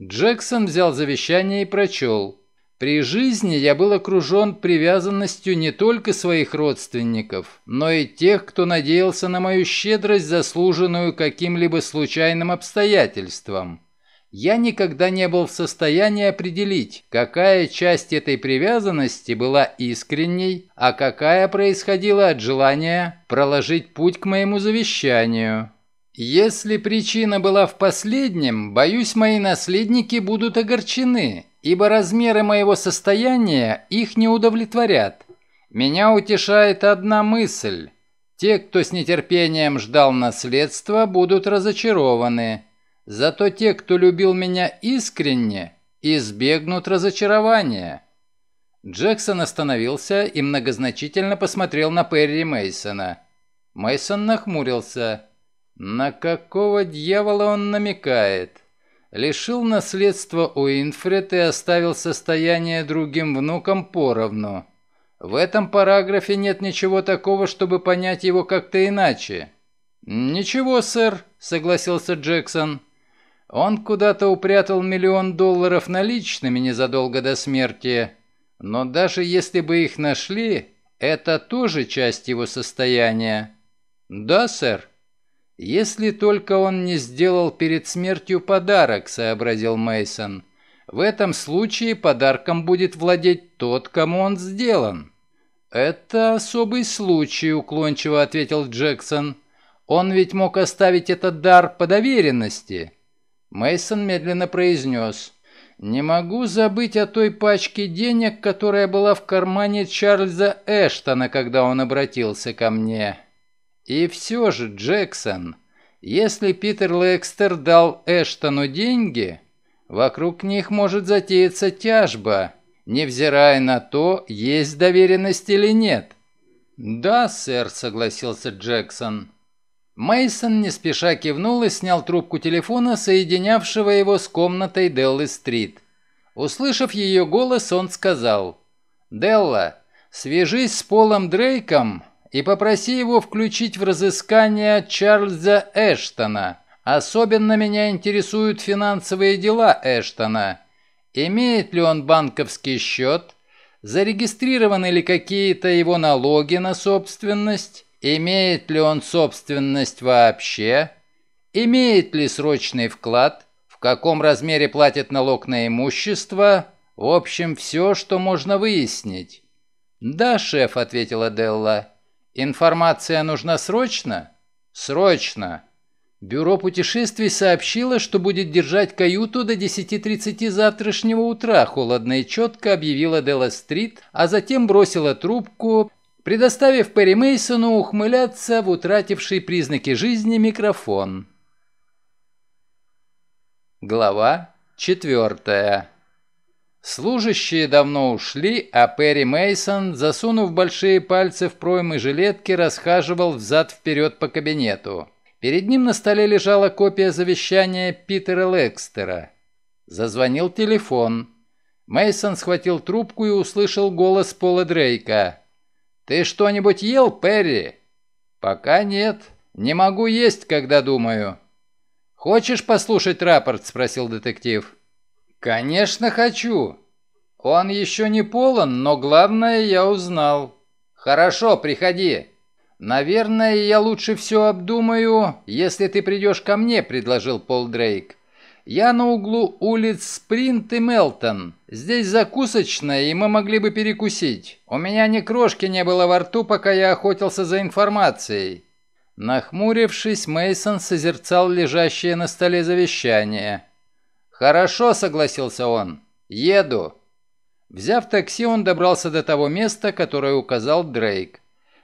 Джексон взял завещание и прочел. При жизни я был окружен привязанностью не только своих родственников, но и тех, кто надеялся на мою щедрость, заслуженную каким-либо случайным обстоятельством. Я никогда не был в состоянии определить, какая часть этой привязанности была искренней, а какая происходила от желания проложить путь к моему завещанию. Если причина была в последнем, боюсь, мои наследники будут огорчены, ибо размеры моего состояния их не удовлетворят. Меня утешает одна мысль. Те, кто с нетерпением ждал наследства, будут разочарованы. Зато те, кто любил меня искренне, избегнут разочарования. Джексон остановился и многозначительно посмотрел на Перри Мейсона. Мейсон нахмурился. На какого дьявола он намекает? лишил наследства Уинфред и оставил состояние другим внукам поровну. В этом параграфе нет ничего такого, чтобы понять его как-то иначе. «Ничего, сэр», — согласился Джексон. Он куда-то упрятал миллион долларов наличными незадолго до смерти. Но даже если бы их нашли, это тоже часть его состояния. «Да, сэр». Если только он не сделал перед смертью подарок, сообразил Мейсон. В этом случае подарком будет владеть тот, кому он сделан. Это особый случай, уклончиво ответил Джексон. Он ведь мог оставить этот дар по доверенности. Мейсон медленно произнес. «Не могу забыть о той пачке денег, которая была в кармане Чарльза Эштона, когда он обратился ко мне. И все же, Джексон, если Питер Лекстер дал Эштону деньги, вокруг них может затеяться тяжба, невзирая на то, есть доверенность или нет. «Да, сэр», — согласился Джексон. Мейсон не спеша кивнул и снял трубку телефона, соединявшего его с комнатой Деллы Стрит. Услышав ее голос, он сказал, «Делла, свяжись с Полом Дрейком и попроси его включить в разыскание Чарльза Эштона. Особенно меня интересуют финансовые дела Эштона. Имеет ли он банковский счет? Зарегистрированы ли какие-то его налоги на собственность? Имеет ли он собственность вообще? Имеет ли срочный вклад? В каком размере платит налог на имущество? В общем, все, что можно выяснить. «Да, шеф», — ответила Делла. Информация нужна срочно? Срочно. Бюро путешествий сообщило, что будет держать каюту до 10.30 завтрашнего утра, холодно и четко объявила Делла Стрит, а затем бросила трубку, предоставив Перри Мейсону ухмыляться в утративший признаки жизни микрофон. Глава четвертая. Служащие давно ушли, а Перри Мейсон, засунув большие пальцы в проймы жилетки, расхаживал взад-вперед по кабинету. Перед ним на столе лежала копия завещания Питера Лекстера. Зазвонил телефон. Мейсон схватил трубку и услышал голос Пола Дрейка. «Ты что-нибудь ел, Перри?» «Пока нет. Не могу есть, когда думаю». «Хочешь послушать рапорт?» – спросил детектив. «Конечно хочу. Он еще не полон, но главное я узнал. Хорошо, приходи. Наверное, я лучше все обдумаю, если ты придешь ко мне», — предложил Пол Дрейк. «Я на углу улиц Спринт и Мелтон. Здесь закусочная, и мы могли бы перекусить. У меня ни крошки не было во рту, пока я охотился за информацией». Нахмурившись, Мейсон созерцал лежащее на столе завещание — «Хорошо», — согласился он. «Еду». Взяв такси, он добрался до того места, которое указал Дрейк.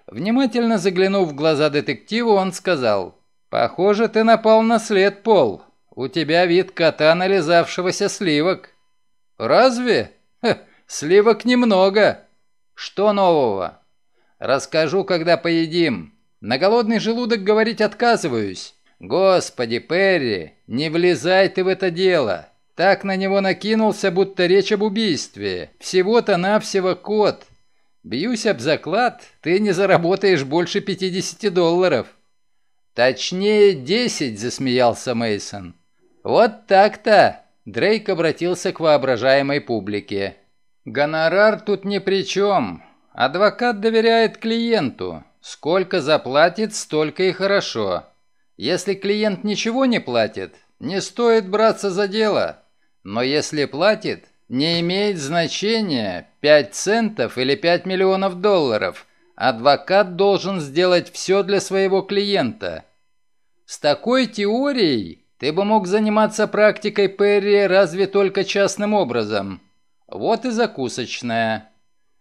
Внимательно заглянув в глаза детективу, он сказал, «Похоже, ты напал на след, Пол. У тебя вид кота, нализавшегося сливок». «Разве? Ха, сливок немного». «Что нового?» «Расскажу, когда поедим. На голодный желудок говорить отказываюсь». «Господи, Перри, не влезай ты в это дело!» Так на него накинулся, будто речь об убийстве. Всего-то навсего кот. Бьюсь об заклад, ты не заработаешь больше 50 долларов. Точнее, 10, засмеялся Мейсон. Вот так-то. Дрейк обратился к воображаемой публике. Гонорар тут ни при чем. Адвокат доверяет клиенту. Сколько заплатит, столько и хорошо. Если клиент ничего не платит, не стоит браться за дело. Но если платит, не имеет значения 5 центов или 5 миллионов долларов. Адвокат должен сделать все для своего клиента. С такой теорией ты бы мог заниматься практикой Перри разве только частным образом. Вот и закусочная.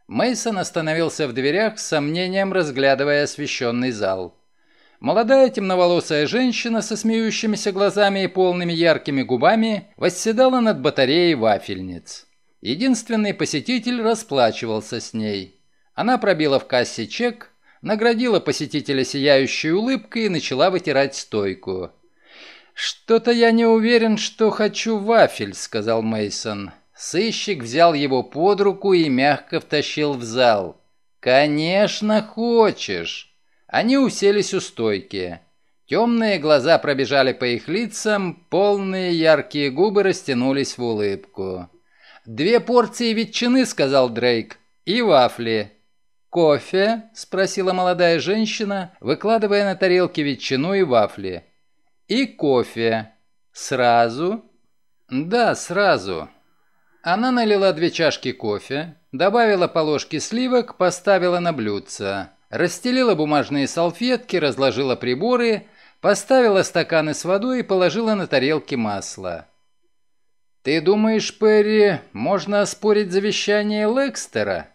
Мейсон остановился в дверях, с сомнением разглядывая освещенный зал. Молодая темноволосая женщина со смеющимися глазами и полными яркими губами восседала над батареей вафельниц. Единственный посетитель расплачивался с ней. Она пробила в кассе чек, наградила посетителя сияющей улыбкой и начала вытирать стойку. «Что-то я не уверен, что хочу вафель», — сказал Мейсон. Сыщик взял его под руку и мягко втащил в зал. «Конечно хочешь. Они уселись у стойки. Темные глаза пробежали по их лицам, полные яркие губы растянулись в улыбку. «Две порции ветчины», — сказал Дрейк, — «и вафли». «Кофе?» – спросила молодая женщина, выкладывая на тарелке ветчину и вафли. «И кофе. Сразу?» «Да, сразу». Она налила две чашки кофе, добавила по ложке сливок, поставила на блюдце расстелила бумажные салфетки, разложила приборы, поставила стаканы с водой и положила на тарелки масло. «Ты думаешь, Перри, можно оспорить завещание Лекстера?»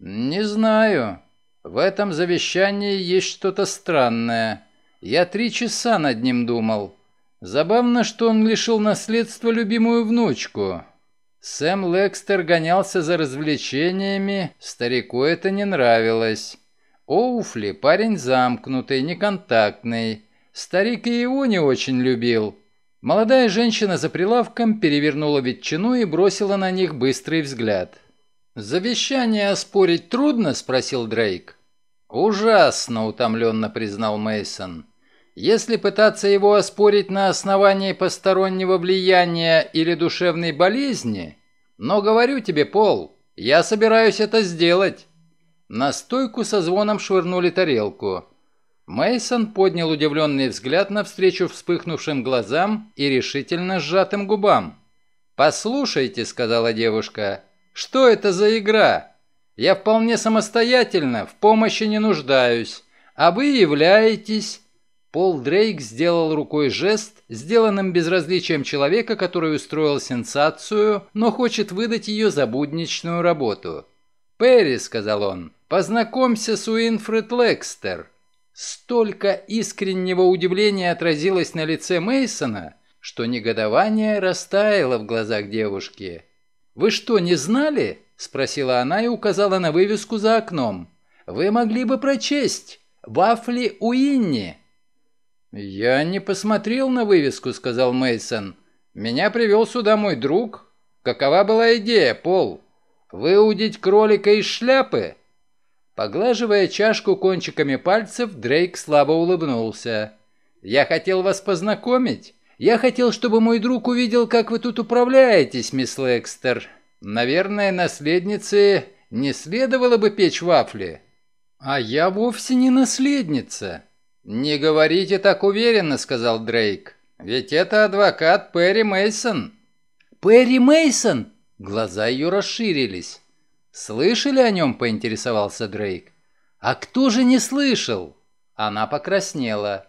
«Не знаю. В этом завещании есть что-то странное. Я три часа над ним думал. Забавно, что он лишил наследства любимую внучку. Сэм Лекстер гонялся за развлечениями, старику это не нравилось. Оуфли парень замкнутый, неконтактный. Старик и его не очень любил. Молодая женщина за прилавком перевернула ветчину и бросила на них быстрый взгляд. «Завещание оспорить трудно?» – спросил Дрейк. «Ужасно», – утомленно признал Мейсон. «Если пытаться его оспорить на основании постороннего влияния или душевной болезни, но говорю тебе, Пол, я собираюсь это сделать». На стойку со звоном швырнули тарелку. Мейсон поднял удивленный взгляд навстречу вспыхнувшим глазам и решительно сжатым губам. «Послушайте», — сказала девушка, — «что это за игра? Я вполне самостоятельно, в помощи не нуждаюсь, а вы являетесь...» Пол Дрейк сделал рукой жест, сделанным безразличием человека, который устроил сенсацию, но хочет выдать ее за будничную работу. «Перри», — сказал он, Познакомься с Уинфред Лекстер. Столько искреннего удивления отразилось на лице Мейсона, что негодование растаяло в глазах девушки. Вы что, не знали? спросила она и указала на вывеску за окном. Вы могли бы прочесть «Вафли Уинни». «Я не посмотрел на вывеску», — сказал Мейсон. «Меня привел сюда мой друг. Какова была идея, Пол? Выудить кролика из шляпы?» Поглаживая чашку кончиками пальцев, Дрейк слабо улыбнулся. «Я хотел вас познакомить. Я хотел, чтобы мой друг увидел, как вы тут управляетесь, мисс Лекстер. Наверное, наследнице не следовало бы печь вафли». «А я вовсе не наследница». «Не говорите так уверенно», — сказал Дрейк. «Ведь это адвокат Перри Мейсон. «Перри Мейсон! Глаза ее расширились. «Слышали о нем?» – поинтересовался Дрейк. «А кто же не слышал?» Она покраснела.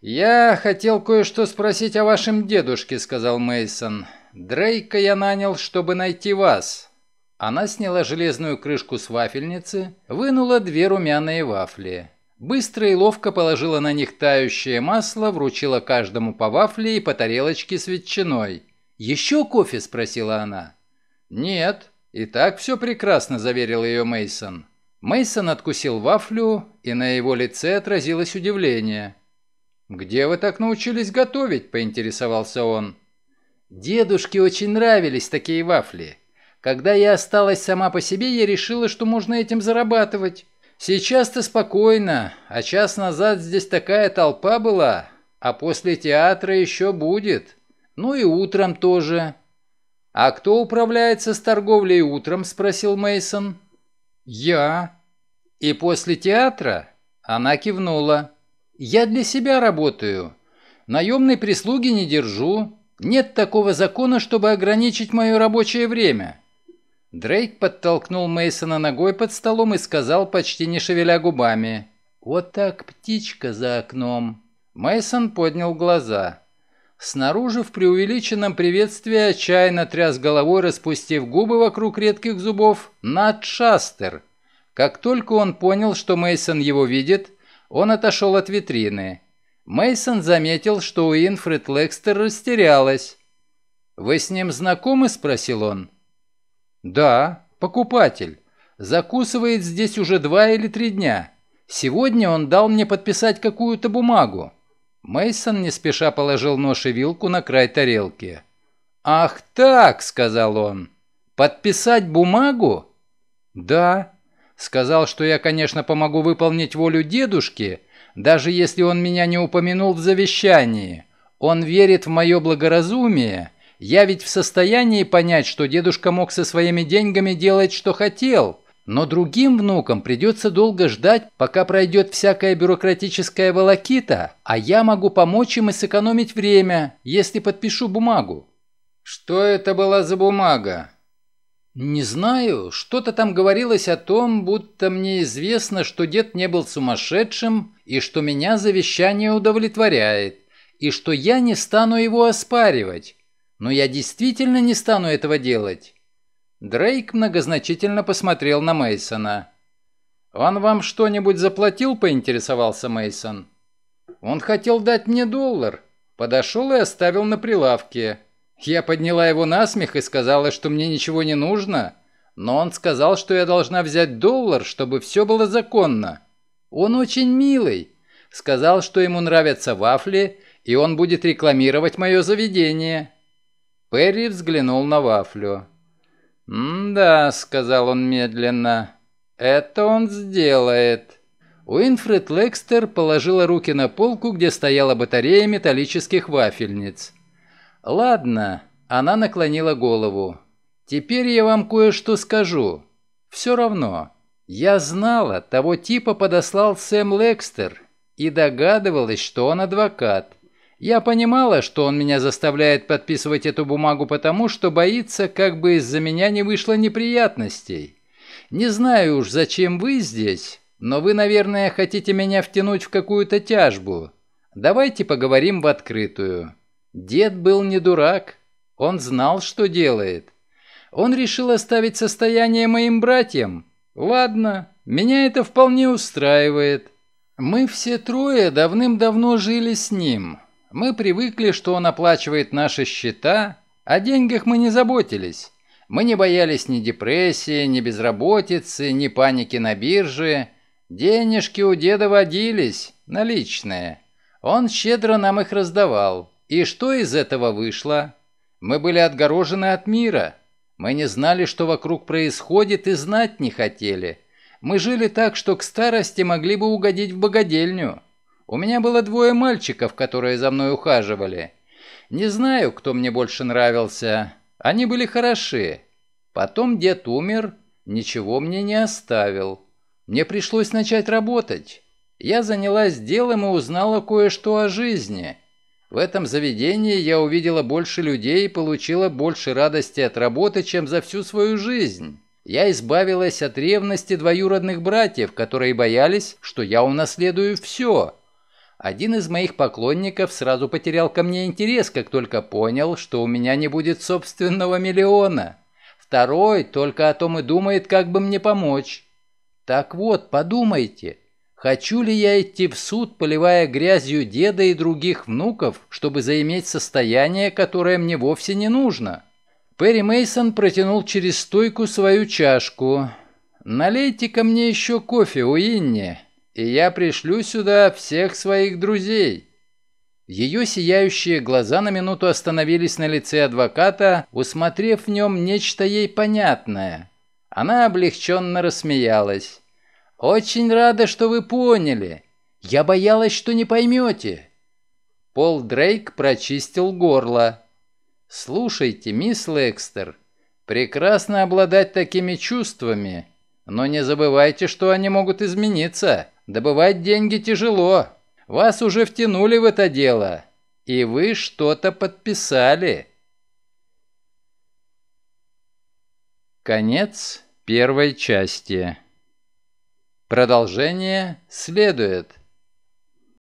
«Я хотел кое-что спросить о вашем дедушке», — сказал Мейсон. «Дрейка я нанял, чтобы найти вас». Она сняла железную крышку с вафельницы, вынула две румяные вафли. Быстро и ловко положила на них тающее масло, вручила каждому по вафле и по тарелочке с ветчиной. «Еще кофе?» – спросила она. «Нет, «И так все прекрасно», — заверил ее Мейсон. Мейсон откусил вафлю, и на его лице отразилось удивление. «Где вы так научились готовить?» – поинтересовался он. «Дедушке очень нравились такие вафли. Когда я осталась сама по себе, я решила, что можно этим зарабатывать. Сейчас-то спокойно, а час назад здесь такая толпа была, а после театра еще будет. Ну и утром тоже. «А кто управляется с торговлей утром?» – спросил Мейсон. «Я». «И после театра?» – она кивнула. «Я для себя работаю. Наемной прислуги не держу. Нет такого закона, чтобы ограничить мое рабочее время». Дрейк подтолкнул Мейсона ногой под столом и сказал, почти не шевеля губами. «Вот так птичка за окном». Мейсон поднял глаза. Снаружи в преувеличенном приветствии отчаянно тряс головой, распустив губы вокруг редких зубов, Нат Шастер. Как только он понял, что Мейсон его видит, он отошел от витрины. Мейсон заметил, что у Уинфред Лекстер растерялась. «Вы с ним знакомы?» – спросил он. «Да, покупатель. Закусывает здесь уже два или три дня. Сегодня он дал мне подписать какую-то бумагу. Мейсон не спеша положил нож и вилку на край тарелки. «Ах так!» – сказал он. «Подписать бумагу?» «Да». Сказал, что я, конечно, помогу выполнить волю дедушки, даже если он меня не упомянул в завещании. Он верит в мое благоразумие. Я ведь в состоянии понять, что дедушка мог со своими деньгами делать, что хотел. Но другим внукам придется долго ждать, пока пройдет всякая бюрократическая волокита, а я могу помочь им и сэкономить время, если подпишу бумагу». «Что это была за бумага?» «Не знаю. Что-то там говорилось о том, будто мне известно, что дед не был сумасшедшим и что меня завещание удовлетворяет, и что я не стану его оспаривать. Но я действительно не стану этого делать». Дрейк многозначительно посмотрел на Мейсона. Он вам что-нибудь заплатил, поинтересовался Мейсон. Он хотел дать мне доллар, подошел и оставил на прилавке. Я подняла его на смех и сказала, что мне ничего не нужно, но он сказал, что я должна взять доллар, чтобы все было законно. Он очень милый, сказал, что ему нравятся вафли, и он будет рекламировать мое заведение. Перри взглянул на вафлю. «Да», — сказал он медленно, — «это он сделает». Уинфред Лекстер положила руки на полку, где стояла батарея металлических вафельниц. «Ладно», — она наклонила голову. «Теперь я вам кое-что скажу. Все равно. Я знала, того типа подослал Сэм Лекстер и догадывалась, что он адвокат. Я понимала, что он меня заставляет подписывать эту бумагу потому, что боится, как бы из-за меня не вышло неприятностей. Не знаю уж, зачем вы здесь, но вы, наверное, хотите меня втянуть в какую-то тяжбу. Давайте поговорим в открытую. Дед был не дурак. Он знал, что делает. Он решил оставить состояние моим братьям. Ладно, меня это вполне устраивает. Мы все трое давным-давно жили с ним. Мы привыкли, что он оплачивает наши счета, о деньгах мы не заботились. Мы не боялись ни депрессии, ни безработицы, ни паники на бирже. Денежки у деда водились, наличные. Он щедро нам их раздавал. И что из этого вышло? Мы были отгорожены от мира. Мы не знали, что вокруг происходит, и знать не хотели. Мы жили так, что к старости могли бы угодить в богадельню. У меня было двое мальчиков, которые за мной ухаживали. Не знаю, кто мне больше нравился. Они были хороши. Потом дед умер, ничего мне не оставил. Мне пришлось начать работать. Я занялась делом и узнала кое-что о жизни. В этом заведении я увидела больше людей и получила больше радости от работы, чем за всю свою жизнь. Я избавилась от ревности двоюродных братьев, которые боялись, что я унаследую все – один из моих поклонников сразу потерял ко мне интерес, как только понял, что у меня не будет собственного миллиона. Второй только о том и думает, как бы мне помочь. Так вот, подумайте, хочу ли я идти в суд, поливая грязью деда и других внуков, чтобы заиметь состояние, которое мне вовсе не нужно? Перри Мейсон протянул через стойку свою чашку. «Налейте ко мне еще кофе, Уинни» и я пришлю сюда всех своих друзей». Ее сияющие глаза на минуту остановились на лице адвоката, усмотрев в нем нечто ей понятное. Она облегченно рассмеялась. «Очень рада, что вы поняли. Я боялась, что не поймете». Пол Дрейк прочистил горло. «Слушайте, мисс Лекстер, прекрасно обладать такими чувствами, но не забывайте, что они могут измениться». Добывать деньги тяжело. Вас уже втянули в это дело. И вы что-то подписали. Конец первой части. Продолжение следует.